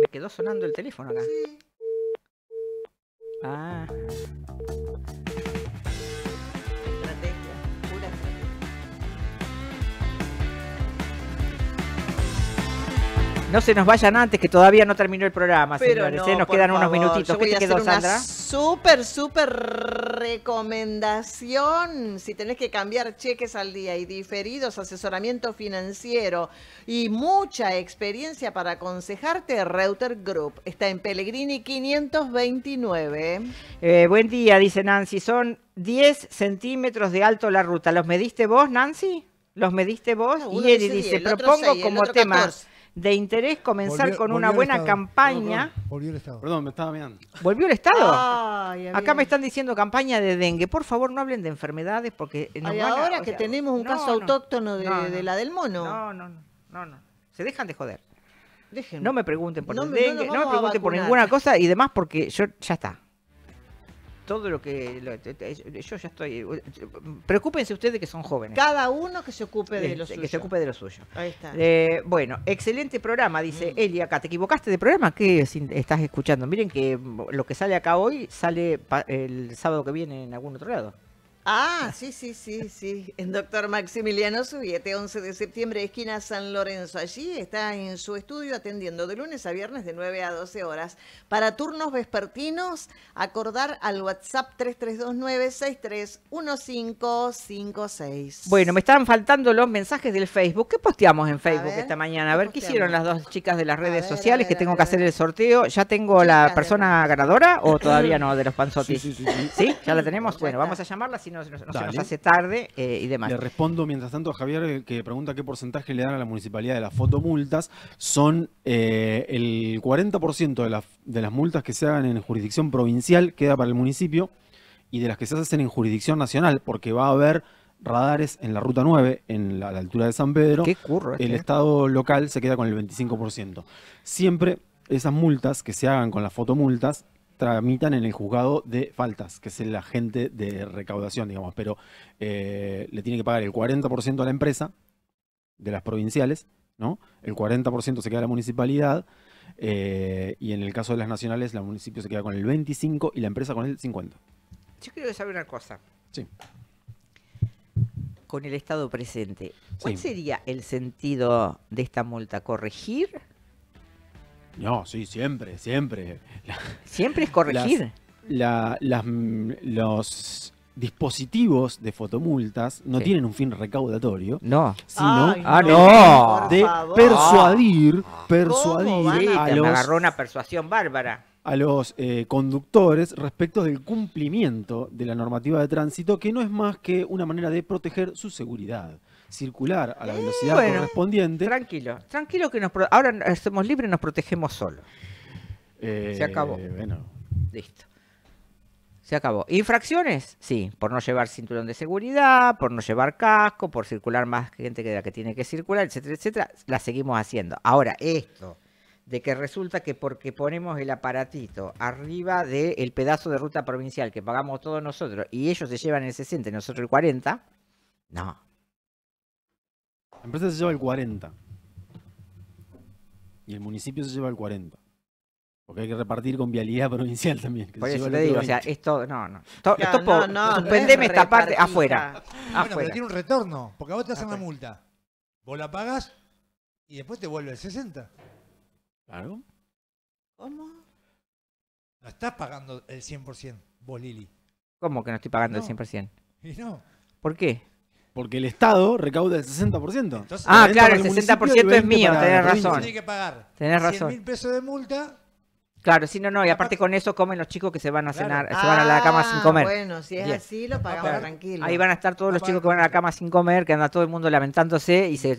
Me quedó sonando el teléfono acá. 啊。No se nos vayan antes, que todavía no terminó el programa, Pero señores. ¿eh? Nos quedan unos minutitos. ¿Qué te quedó, Sandra? Una súper, súper recomendación. Si tenés que cambiar cheques al día y diferidos, asesoramiento financiero y mucha experiencia para aconsejarte, Reuter Group. Está en Pellegrini 529. Eh, buen día, dice Nancy. Son 10 centímetros de alto la ruta. ¿Los mediste vos, Nancy? ¿Los mediste vos? Ah, y dice, propongo como tema de interés comenzar con una buena campaña. volvió el Estado. Perdón, me estaba mirando. ¿Volvió el Estado? Acá me están diciendo campaña de dengue. Por favor, no hablen de enfermedades porque... ahora que tenemos un caso autóctono de, la del mono. No, no, no, no. Se dejan de joder. No me pregunten por el dengue, no me pregunten por ninguna cosa y demás porque yo ya está todo lo que... yo ya estoy... Preocúpense ustedes que son jóvenes. Cada uno que se ocupe de eh, lo suyo. Que se ocupe de lo suyo. Eh, bueno, excelente programa, dice elia mm. Eli acá. ¿Te equivocaste de programa? ¿Qué estás escuchando? Miren que lo que sale acá hoy sale el sábado que viene en algún otro lado. Ah, sí, sí, sí, sí. El Doctor Maximiliano Subiete, 11 de septiembre, esquina San Lorenzo. Allí está en su estudio atendiendo de lunes a viernes de 9 a 12 horas. Para turnos vespertinos, acordar al WhatsApp 3329-631556. Bueno, me están faltando los mensajes del Facebook. ¿Qué posteamos en Facebook esta mañana? A ver, ¿qué, hicieron las dos chicas de las redes sociales que tengo que hacer el sorteo? ¿Ya tengo la persona ganadora o todavía no de los panzotis? Sí, ¿Sí? ¿Ya la tenemos? Bueno, vamos a llamarla si no no, se nos hace tarde eh, y demás. Le respondo mientras tanto a Javier eh, que pregunta qué porcentaje le dan a la municipalidad de las fotomultas. Son eh, el 40% de, las multas que se hagan en jurisdicción provincial queda para el municipio y de las que se hacen en jurisdicción nacional, porque va a haber radares en la ruta 9, en la, altura de San Pedro. Qué curro este, El estado local se queda con el 25%. Siempre esas multas que se hagan con las fotomultas tramitan en el juzgado de faltas, que es el agente de recaudación, digamos, pero eh, le tiene que pagar el 40% a la empresa de las provinciales, ¿no? El 40% se queda a la municipalidad. Eh, y en el caso de las nacionales, la municipio se queda con el 25 y la empresa con el 50. Yo quiero saber una cosa. Sí. Con el Estado presente, ¿cuál sería el sentido de esta multa? ¿Corregir? No, sí, siempre, siempre. siempre es corregir. Mm, los dispositivos de fotomultas no tienen un fin recaudatorio. No. Sino de persuadir, ah. persuadir a, los... Eh, conductores respecto del cumplimiento de la normativa de tránsito, que no es más que una manera de proteger su seguridad circular a la eh, velocidad correspondiente. Tranquilo, tranquilo que nos ahora somos libres y nos protegemos solos. Eh, se acabó. Listo. Se acabó. ¿Infracciones? Sí, por no llevar cinturón de seguridad, por no llevar casco, por circular más gente que la que tiene que circular, etcétera, etcétera. La seguimos haciendo. Ahora, esto de que resulta que porque ponemos el aparatito arriba del pedazo de ruta provincial que pagamos todos nosotros y ellos se llevan el 60 y nosotros el 40, no, la empresa se lleva el 40. Y el municipio se lleva el 40. Porque hay que repartir con vialidad provincial también. Por eso te digo, o sea, esto, no, no. no, no, suspendeme no esta parte afuera. afuera. pero tiene un retorno, porque a vos te hacen la una multa. Vos la pagas y después te vuelve el 60. Claro. ¿Cómo? No estás pagando el 100%, vos, Lili. ¿Cómo que no estoy pagando el 100%? Y no. ¿Por qué? Porque el Estado recauda el 60%. ah, claro, el 60% es mío, tenés razón. Tiene que pagar. Tenés razón. mil pesos de multa Claro, sí, no, no, y aparte con eso comen los chicos que se van a cenar, se van a la cama sin ah, comer. Bueno, si es así, lo pagamos tranquilo. Ahí van a estar todos los chicos que van a la cama sin comer, que anda todo el mundo lamentándose y se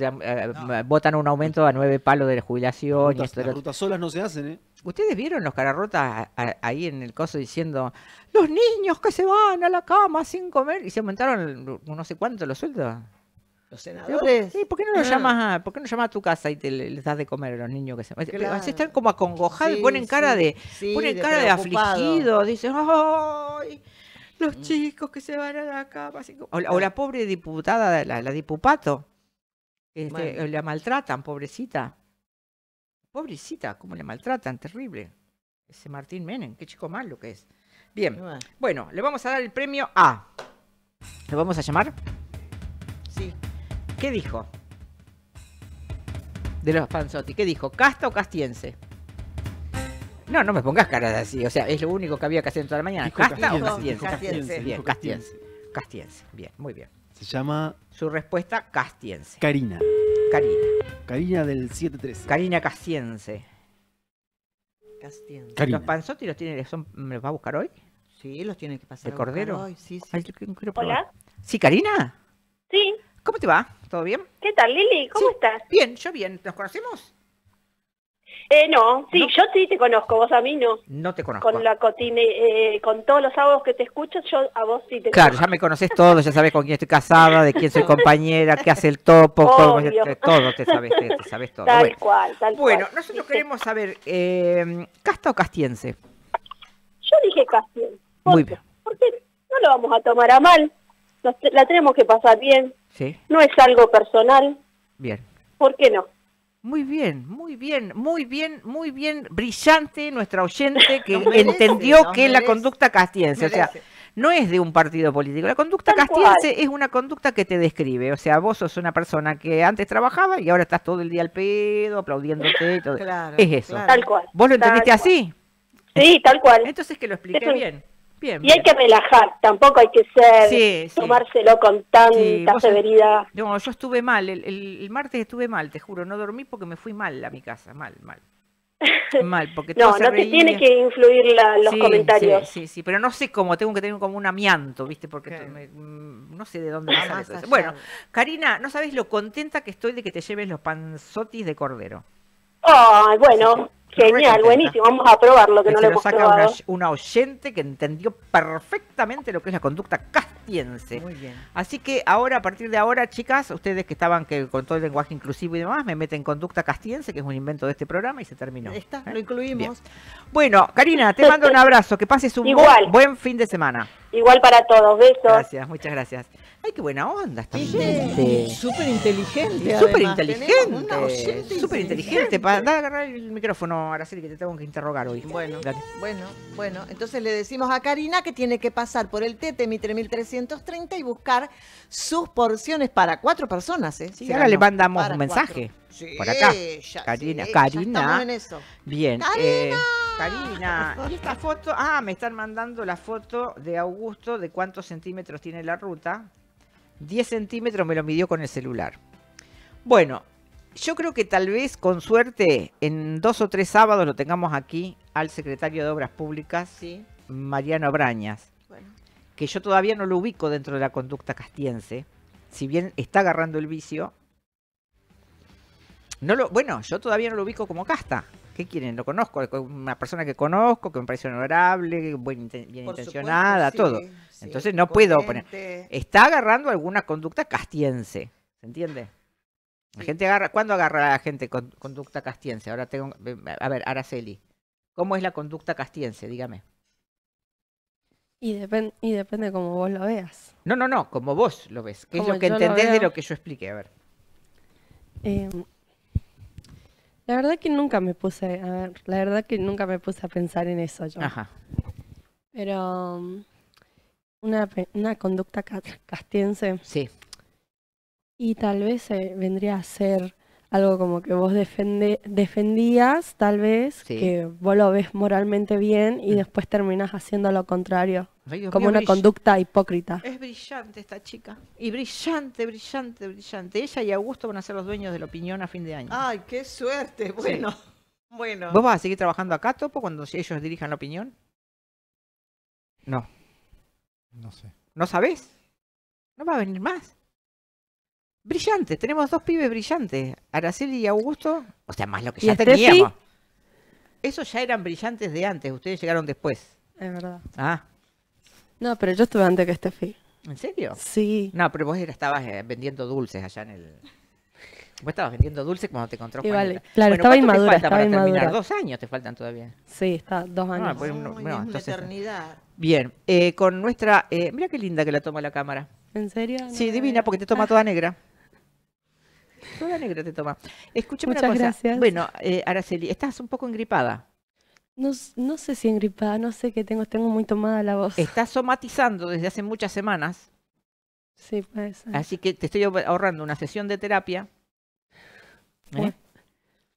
votan eh, eh, un aumento a nueve palos de jubilación. las rutas solas no se hacen, ¿eh? ¿Ustedes vieron los cararrotas ahí en el coso diciendo, los niños que se van a la cama sin comer? Y se aumentaron no sé cuánto los sueldos. Los senadores. ¿por qué no los llamas a, a tu casa y te les das de comer a los niños que se están como acongojados, sí, ponen cara de, cara de afligidos, dicen, ¡ay! Los mm. chicos que se van a la cama. Así como... o, la pobre diputada, la, la dipupato, este, la maltratan, pobrecita. Pobrecita, cómo le maltratan, terrible. Ese Martín Menem, qué chico malo que es. Bien, ah. bueno. le vamos a dar el premio A. ¿Lo vamos a llamar? Sí. ¿Qué dijo? De los Panzotti. ¿Qué dijo? ¿Casta o castiense? No, no me pongas caras así. O sea, es lo único que había que hacer en toda la mañana. ¿Casta castiense, castiense? castiense? Bien, castiense. castiense. Bien, muy bien. Se llama... Su respuesta, castiense. Karina. Karina. Karina del 713. Karina Castiense. Castiense. ¿Los Panzotti los tiene, me los va a buscar hoy? Sí, los tiene que pasar. ¿El Cordero? Hoy. Sí, sí. ¿Hola? ¿Sí, Karina? Sí. ¿Cómo te va? ¿Todo bien? ¿Qué tal, Lili? ¿Cómo estás? Bien, yo bien. ¿Nos conocemos? Eh, no, sí, yo sí te conozco, vos a mí no. No te conozco. Con la cotine, eh, con todos los sábados que te escucho, yo a vos sí te Claro, ya me conoces todo, ya sabes con quién estoy casada, de quién soy compañera, qué hace el topo, todo, todo te sabes, te, sabes todo. Tal bueno. cual, nosotros queremos saber, eh, ¿casta o castiense? Yo dije castiense. Muy bien. Porque no lo vamos a tomar a mal, la tenemos que pasar bien. No es algo personal. Bien. ¿Por qué no? Muy bien, muy bien, muy bien, muy bien, brillante nuestra oyente que entendió que la conducta castiense, o sea, no es de un partido político, la conducta castiense es una conducta que te describe, o sea, vos sos una persona que antes trabajaba y ahora estás todo el día al pedo, aplaudiéndote y todo. es eso. Tal cual. ¿Vos lo entendiste así? Sí, tal cual. Entonces que lo expliqué bien y hay que relajar, tampoco hay que ser, sí, tomárselo con tanta severidad. No, yo estuve mal, el, martes estuve mal, te juro, no dormí porque me fui mal a mi casa, mal, mal. Mal, porque No, no te tiene que influir los comentarios. Sí, sí, pero no sé cómo, tengo que tener como un amianto, ¿viste? Porque mm, no sé de dónde Bueno, Karina, no sabes lo contenta que estoy de que te lleves los panzotis de cordero. Ay, bueno. Genial, buenísimo. Vamos a probarlo lo que no le saca Una, oyente que entendió perfectamente lo que es la conducta castiense. Muy bien. Así que ahora, a partir de ahora, chicas, ustedes que estaban que con todo el lenguaje inclusivo y demás, me meten conducta castiense, que es un invento de este programa, y se terminó. Está, ¿Eh? lo incluimos. Bueno, Karina, te mando un abrazo. Que pases un Buen, fin de semana. Igual para todos. Besos. Gracias, muchas gracias. Ay, qué buena onda esta bien. Súper inteligente. Súper inteligente. Súper inteligente. Para agarrar el micrófono Ahora sí que te tengo que interrogar hoy. Bueno, bueno, bueno. Entonces le decimos a Karina que tiene que pasar por el Tetemi 3330 y buscar sus porciones para cuatro personas. ¿eh? ahora le mandamos un mensaje. por acá. Eh, Karina, Karina. Bien. Karina. esta foto, ah, me están mandando la foto de Augusto de cuántos centímetros tiene la ruta. 10 centímetros me lo midió con el celular. Bueno, yo creo que tal vez con suerte en dos o tres sábados lo tengamos aquí al secretario de Obras Públicas, sí. Mariano Brañas, que yo todavía no lo ubico dentro de la conducta castiense, si bien está agarrando el vicio. No lo, bueno, yo todavía no lo ubico como casta. ¿Qué quieren? Lo conozco, una persona que conozco, que me parece honorable, bien, intencionada, todo. Entonces no puedo poner. Está agarrando alguna conducta castiense, ¿se entiende? agarra, ¿cuándo agarra la gente con, conducta castiense? Ahora tengo, a ver, Araceli, ¿cómo es la conducta castiense? Dígame. Y, depende y depende como vos lo veas. No, no, no, como vos lo ves. ¿Qué es lo que entendés de lo que yo expliqué? A ver. Em, la verdad que nunca me puse, a la verdad que nunca me puse a pensar en eso yo. Ajá. Pero um, una, una conducta castiense. Sí. Y tal vez eh, vendría a ser algo como que vos defendías, tal vez, que vos lo ves moralmente bien y mm. después terminás haciendo lo contrario. como una conducta hipócrita. Es brillante esta chica. Y brillante, brillante, brillante. Ella y Augusto van a ser los dueños de la opinión a fin de año. ¡Ay, qué suerte! Bueno, bueno. ¿Vos vas a seguir trabajando acá, Topo, cuando ellos dirijan la opinión? No. No sé. ¿No sabés? No va a venir más. Brillante, Tenemos dos pibes brillantes, Araceli y Augusto, o sea, más lo que ya teníamos. Esos ya eran brillantes de antes, ustedes llegaron después. Es verdad. Ah. No, pero yo estuve antes que fui ¿En serio? Sí. No, pero vos estabas eh, vendiendo dulces allá en el... Vos estabas vendiendo dulces cuando te encontró Juanita. Claro, estaba inmadura, te falta para Dos años te faltan todavía. Sí, está, dos ah, años. Pues, no, pues, eternidad. Bien, eh, con nuestra... Eh, mira qué linda que la toma la cámara. ¿En serio? sí, divina, porque te toma ah. toda negra toda negra te toma. Escúchame Muchas una cosa. Gracias. Bueno, eh, Araceli, estás un poco engripada. No, no sé si engripada, no sé qué tengo, tengo muy tomada la voz. Estás somatizando desde hace muchas semanas. Sí, puede ser. Así que te estoy ahorrando una sesión de terapia. ¿eh?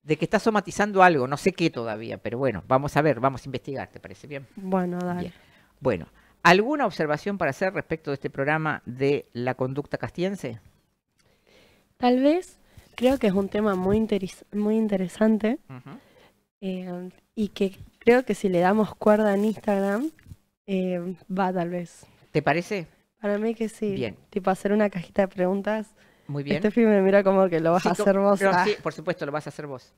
De que estás somatizando algo, no sé qué todavía, pero bueno, vamos a ver, vamos a investigar, ¿te parece bien? Bueno, dale. Bueno, ¿alguna observación para hacer respecto de este programa de la conducta castiense? Tal vez creo que es un tema muy, muy interesante eh, y que creo que si le damos cuerda en Instagram, eh, va tal vez. ¿Te parece? Para mí que sí. Bien. Tipo hacer una cajita de preguntas. Muy bien. Este film me mira como que lo vas a hacer vos. Pero, ah. sí, por supuesto, lo vas a hacer vos.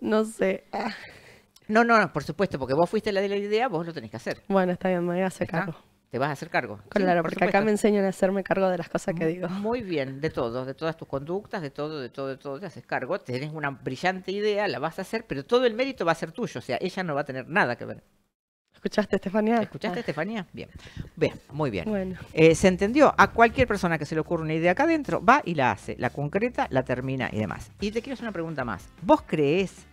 No sé. Ah. No, no, no, por supuesto, porque vos fuiste la de la idea, vos lo tenés que hacer. Bueno, está bien, me voy a hacer cargo. ¿Te vas a hacer cargo? Claro, porque acá me enseñan a hacerme cargo de las cosas que digo. Muy bien, de todo, de todas tus conductas, de todo, de todo, de todo, te haces cargo, tienes una brillante idea, la vas a hacer, pero todo el mérito va a ser tuyo, o sea, ella no va a tener nada que ver. ¿Escuchaste, Estefanía? ¿Escuchaste, ah. Estefanía? Bien. Bien, muy bien. Bueno. Eh, se entendió. A cualquier persona que se le ocurra una idea acá adentro, va y la hace, la concreta, la termina y demás. Y te quiero hacer una pregunta más. ¿Vos crees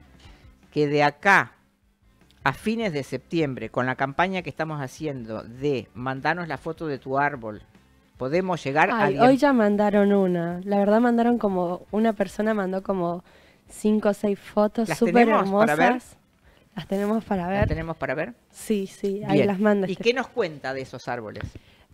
que de acá a fines de septiembre, con la campaña que estamos haciendo de mandarnos la foto de tu árbol, podemos llegar a... Hoy ya mandaron una. La verdad mandaron como... Una persona mandó como cinco o seis fotos súper hermosas. Las tenemos para ver. ¿Las tenemos para ver? Sí, sí, ahí las manda. ¿Y qué nos cuenta de esos árboles?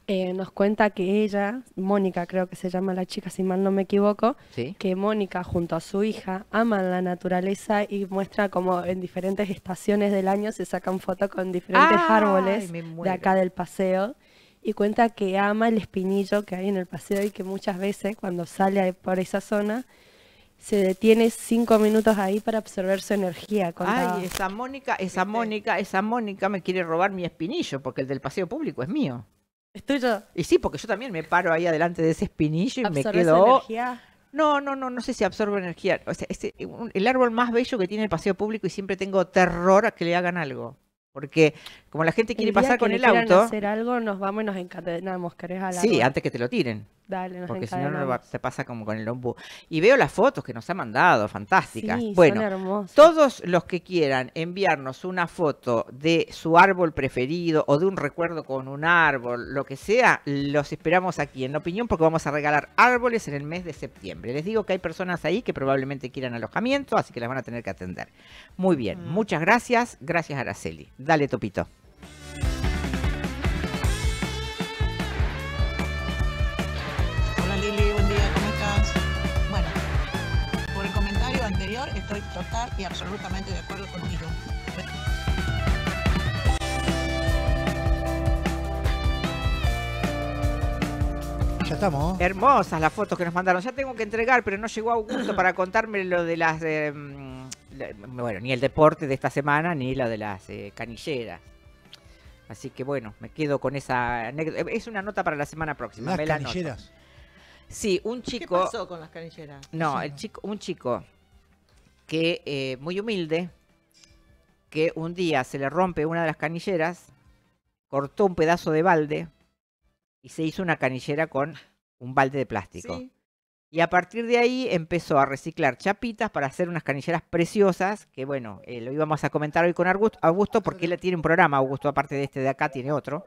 Eh, nos cuenta que ella, Mónica creo que se llama la chica, si mal no me equivoco, que Mónica junto a su hija ama la naturaleza y muestra como en diferentes estaciones del año se sacan fotos con diferentes árboles de acá del paseo y cuenta que ama el espinillo que hay en el paseo y que muchas veces cuando sale por esa zona se detiene cinco minutos ahí para absorber su energía. Ay, esa Mónica, esa Mónica, esa Mónica me quiere robar mi espinillo porque el del paseo público es mío. Estoy Y sí, porque yo también me paro ahí adelante de ese espinillo y me quedo. No, no, no, no sé si absorbo energía. O sea, es el árbol más bello que tiene el paseo público y siempre tengo terror a que le hagan algo. Porque como la gente quiere pasar con el auto. hacer algo, nos vamos y nos encadenamos, querés algo. Sí, antes que te lo tiren. Dale, nos Porque si no, se pasa como con el ombú. Y veo las fotos que nos ha mandado, fantásticas. bueno, todos los que quieran enviarnos una foto de su árbol preferido o de un recuerdo con un árbol, lo que sea, los esperamos aquí en Opinión porque vamos a regalar árboles en el mes de septiembre. Les digo que hay personas ahí que probablemente quieran alojamiento, así que las van a tener que atender. Muy bien, muchas gracias. Gracias, Araceli. Dale, Topito. total y absolutamente de acuerdo contigo. Ya estamos. Hermosas las fotos que nos mandaron. Ya tengo que entregar, pero no llegó a Augusto para contarme lo de las. Eh, mm, bueno, ni el deporte de esta semana, ni lo de las eh, canilleras. Así que bueno, me quedo con esa anécdota. Eh, es una nota para la semana próxima. Las canilleras. sí, un chico. ¿Qué pasó con las canilleras? No, el chico, un chico que eh, muy humilde, que un día se le rompe una de las canilleras, cortó un pedazo de balde y se hizo una canillera con un balde de plástico. Y a partir de ahí empezó a reciclar chapitas para hacer unas canilleras preciosas, que bueno, eh, lo íbamos a comentar hoy con Augusto, porque él tiene un programa, Augusto, aparte de este de acá, tiene otro.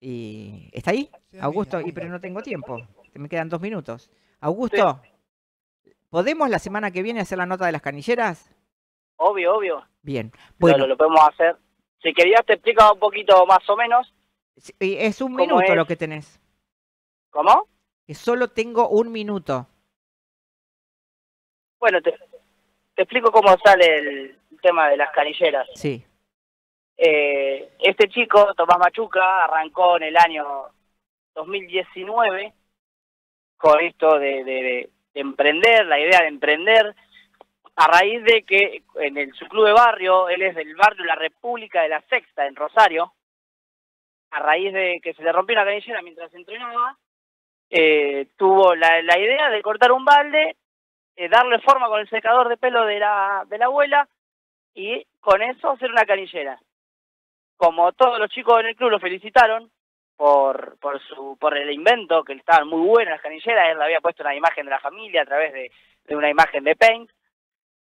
Y está ahí, Augusto, y, pero no tengo tiempo, me quedan dos minutos. Augusto, ¿Podemos la semana que viene hacer la nota de las canilleras? Obvio, obvio. Bien. Bueno, lo, podemos hacer. Si querías te explico un poquito más o menos. Es un minuto lo que tenés. ¿Cómo? Que solo tengo un minuto. Bueno, te, explico cómo sale el tema de las canilleras. Sí. Eh, este chico, Tomás Machuca, arrancó en el año 2019 con esto de, de, emprender, la idea de emprender, a raíz de que en el, su club de barrio, él es del barrio La República de la Sexta, en Rosario, a raíz de que se le rompió una canillera mientras entrenaba, eh, tuvo la, idea de cortar un balde, eh, darle forma con el secador de pelo de la, de la abuela y con eso hacer una canillera. Como todos los chicos en el club lo felicitaron, por, por, su, por el invento, que estaban muy buenas las canilleras, él le había puesto una imagen de la familia a través de, de una imagen de Paint.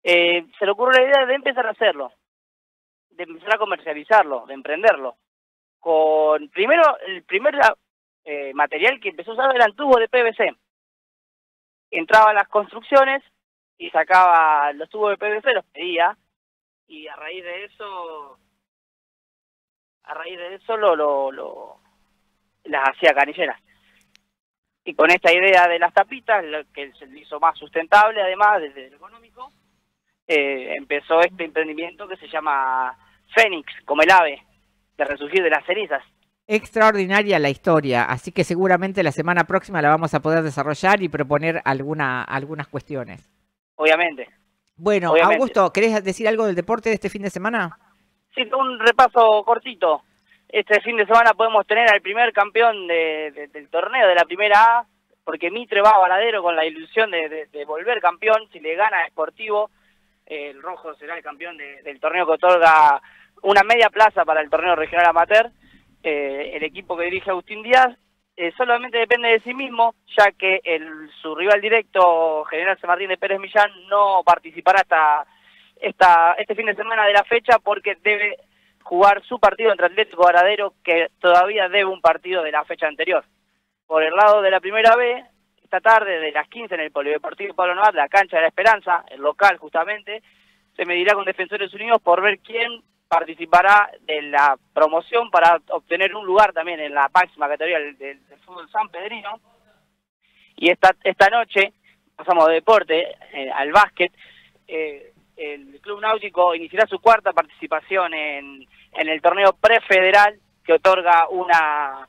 Eh, se le ocurrió la idea de empezar a hacerlo, de empezar a comercializarlo, de emprenderlo. Con primero, el primer eh, material que empezó a usar eran tubos de PVC. Entraba a las construcciones y sacaba los tubos de PVC, los pedía, y a raíz de eso, a raíz de eso lo, lo las hacía canilleras. Y con esta idea de las tapitas, que se le hizo más sustentable, además, desde el económico, eh, empezó este emprendimiento que se llama Fénix, como el ave, de resurgir de las cenizas. Extraordinaria la historia, así que seguramente la semana próxima la vamos a poder desarrollar y proponer alguna, algunas cuestiones. Obviamente. Bueno, Augusto, ¿querés decir algo del deporte de este fin de semana? Sí, un repaso cortito este fin de semana podemos tener al primer campeón del torneo de la primera A, porque Mitre va a Varadero con la ilusión de, volver campeón, si le gana a Sportivo, el rojo será el campeón del torneo que otorga una media plaza para el torneo regional amateur, eh, el equipo que dirige Agustín Díaz, eh, solamente depende de sí mismo, ya que el, su rival directo, General San Martín de Pérez Millán, no participará hasta esta, este fin de semana de la fecha porque debe jugar su partido entre Atlético Varadero, que todavía debe un partido de la fecha anterior. Por el lado de la primera B, esta tarde de las 15 en el Polideportivo Pablo Noval, la cancha de la Esperanza, el local justamente, se medirá con Defensores Unidos por ver quién participará de la promoción para obtener un lugar también en la máxima categoría del, fútbol San Pedrino. Y esta, esta noche pasamos de deporte eh, al básquet. Eh, el Club Náutico iniciará su cuarta participación en, en el torneo prefederal que otorga una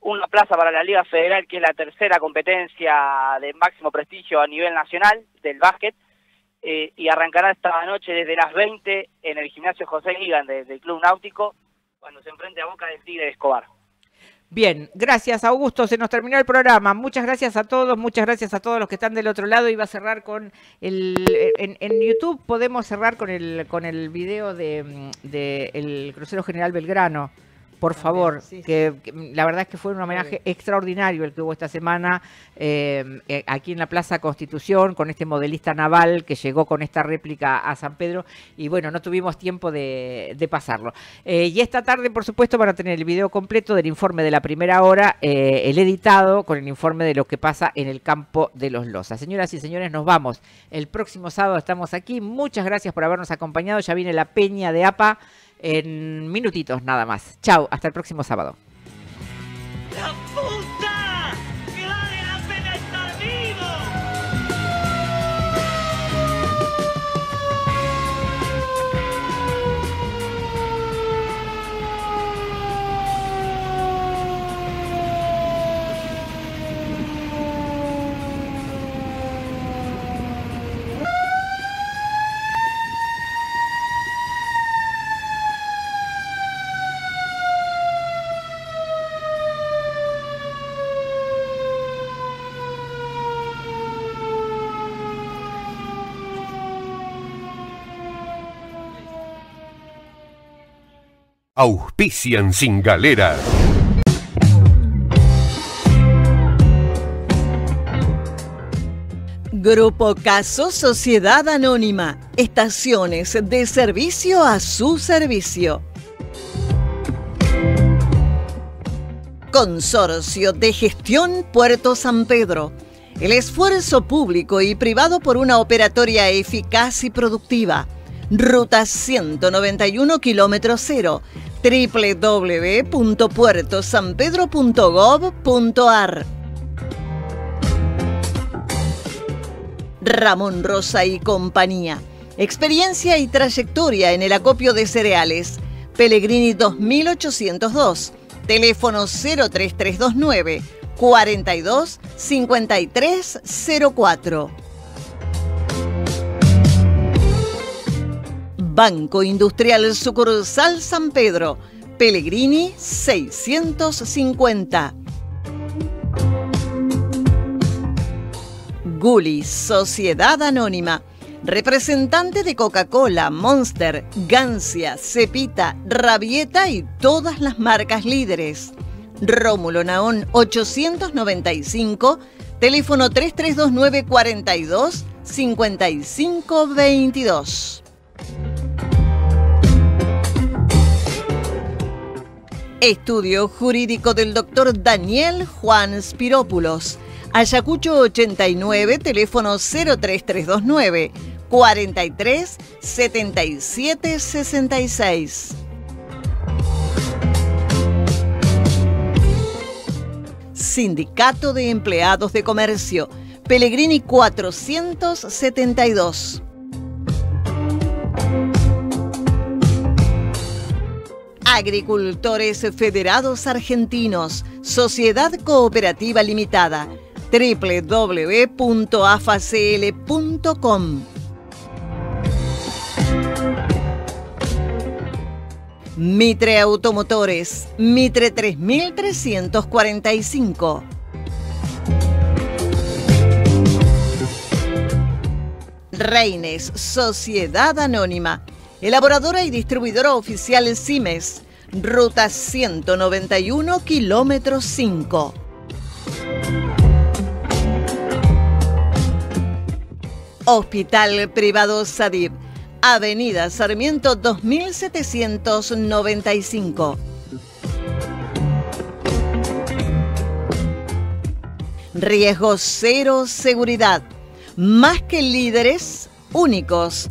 una plaza para la Liga Federal, que es la tercera competencia de máximo prestigio a nivel nacional del básquet, eh, y arrancará esta noche desde las 20 en el gimnasio José Gigan del el Club Náutico, cuando se enfrente a Boca del Tigre de Escobar. Bien, gracias Augusto, se nos terminó el programa. Muchas gracias a todos, muchas gracias a todos los que están del otro lado. Iba a cerrar con el... En, YouTube podemos cerrar con el, con el video del de crucero general Belgrano por favor, Que, la verdad es que fue un homenaje extraordinario el que hubo esta semana eh, eh, aquí en la Plaza Constitución con este modelista naval que llegó con esta réplica a San Pedro y bueno, no tuvimos tiempo de, pasarlo. Eh, y esta tarde, por supuesto, van a tener el video completo del informe de la primera hora, el editado con el informe de lo que pasa en el campo de los Losas. Señoras y señores, nos vamos. El próximo sábado estamos aquí. Muchas gracias por habernos acompañado. Ya viene la peña de APA en minutitos nada más. Chao, hasta el próximo sábado. Auspician sin galera. Grupo Caso Sociedad Anónima. Estaciones de servicio a su servicio. Consorcio de Gestión Puerto San Pedro. El esfuerzo público y privado por una operatoria eficaz y productiva Ruta 191, kilómetro 0, www.puertosanpedro.gov.ar. Ramón Rosa y compañía. Experiencia y trayectoria en el acopio de cereales. Pellegrini 2802. Teléfono 03329 425304 Banco Industrial Sucursal San Pedro, Pellegrini 650. Gulli, Sociedad Anónima, representante de Coca-Cola, Monster, Gancia, Cepita, Rabieta y todas las marcas líderes. Rómulo Naón 895, teléfono 3329 42 5522. Estudio jurídico del doctor Daniel Juan Spirópolos Ayacucho 89, teléfono 03329 437766. Sindicato de Empleados de Comercio, Pellegrini 472. Agricultores Federados Argentinos, Sociedad Cooperativa Limitada, www.afacl.com. Mitre Automotores, Mitre 3345. Reines, Sociedad Anónima, elaboradora y distribuidora oficial CIMES ruta 191, kilómetro 5. Hospital Privado Sadib, Avenida Sarmiento 2795. Riesgo cero, seguridad. Más que líderes únicos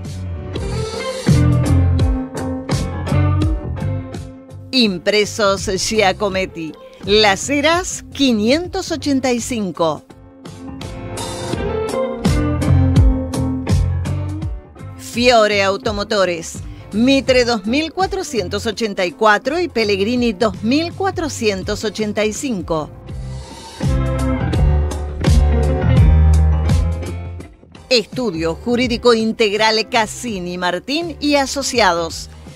Impresos Giacometti. Las Heras 585. Fiore Automotores. Mitre 2484 y Pellegrini 2485. Estudio Jurídico Integral Cassini Martín y Asociados.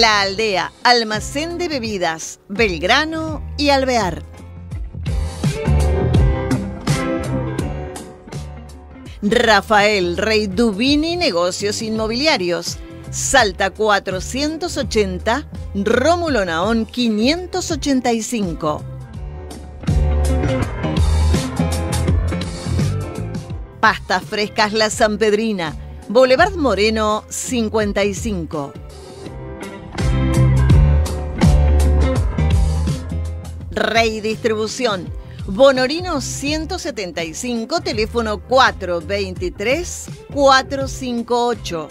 La Aldea, almacén de bebidas, Belgrano y Alvear. Rafael Rey Dubini Negocios Inmobiliarios. Salta 480, Rómulo Naón 585. Pasta frescas La Pedrina, Boulevard Moreno 55. Rey Distribución Bonorino 175, teléfono 423-458.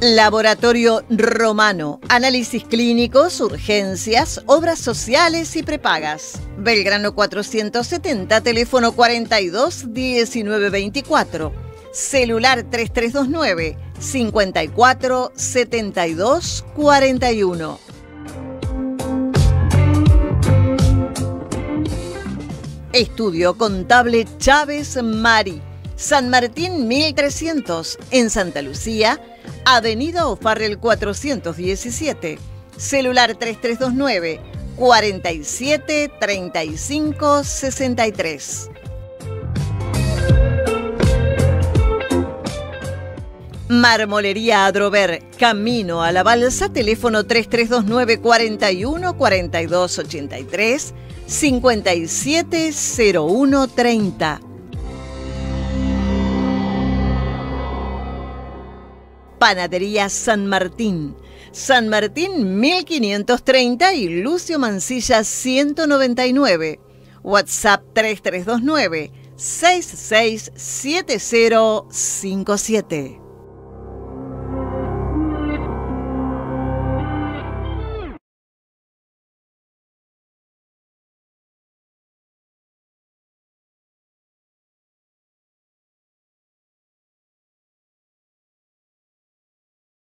Laboratorio Romano, análisis clínicos, urgencias, obras sociales y prepagas. Belgrano 470, teléfono 42 1924 celular 3329 54 72 41. Estudio Contable Chávez Mari, San Martín 1300, en Santa Lucía, Avenida Ofarrel 417, celular 3329 47 35 63. Marmolería Adrover, Camino a la Balsa, teléfono 3329 41 42 83 Panadería San Martín, San Martín 1530 y Lucio Mancilla 199. WhatsApp 3329 667057.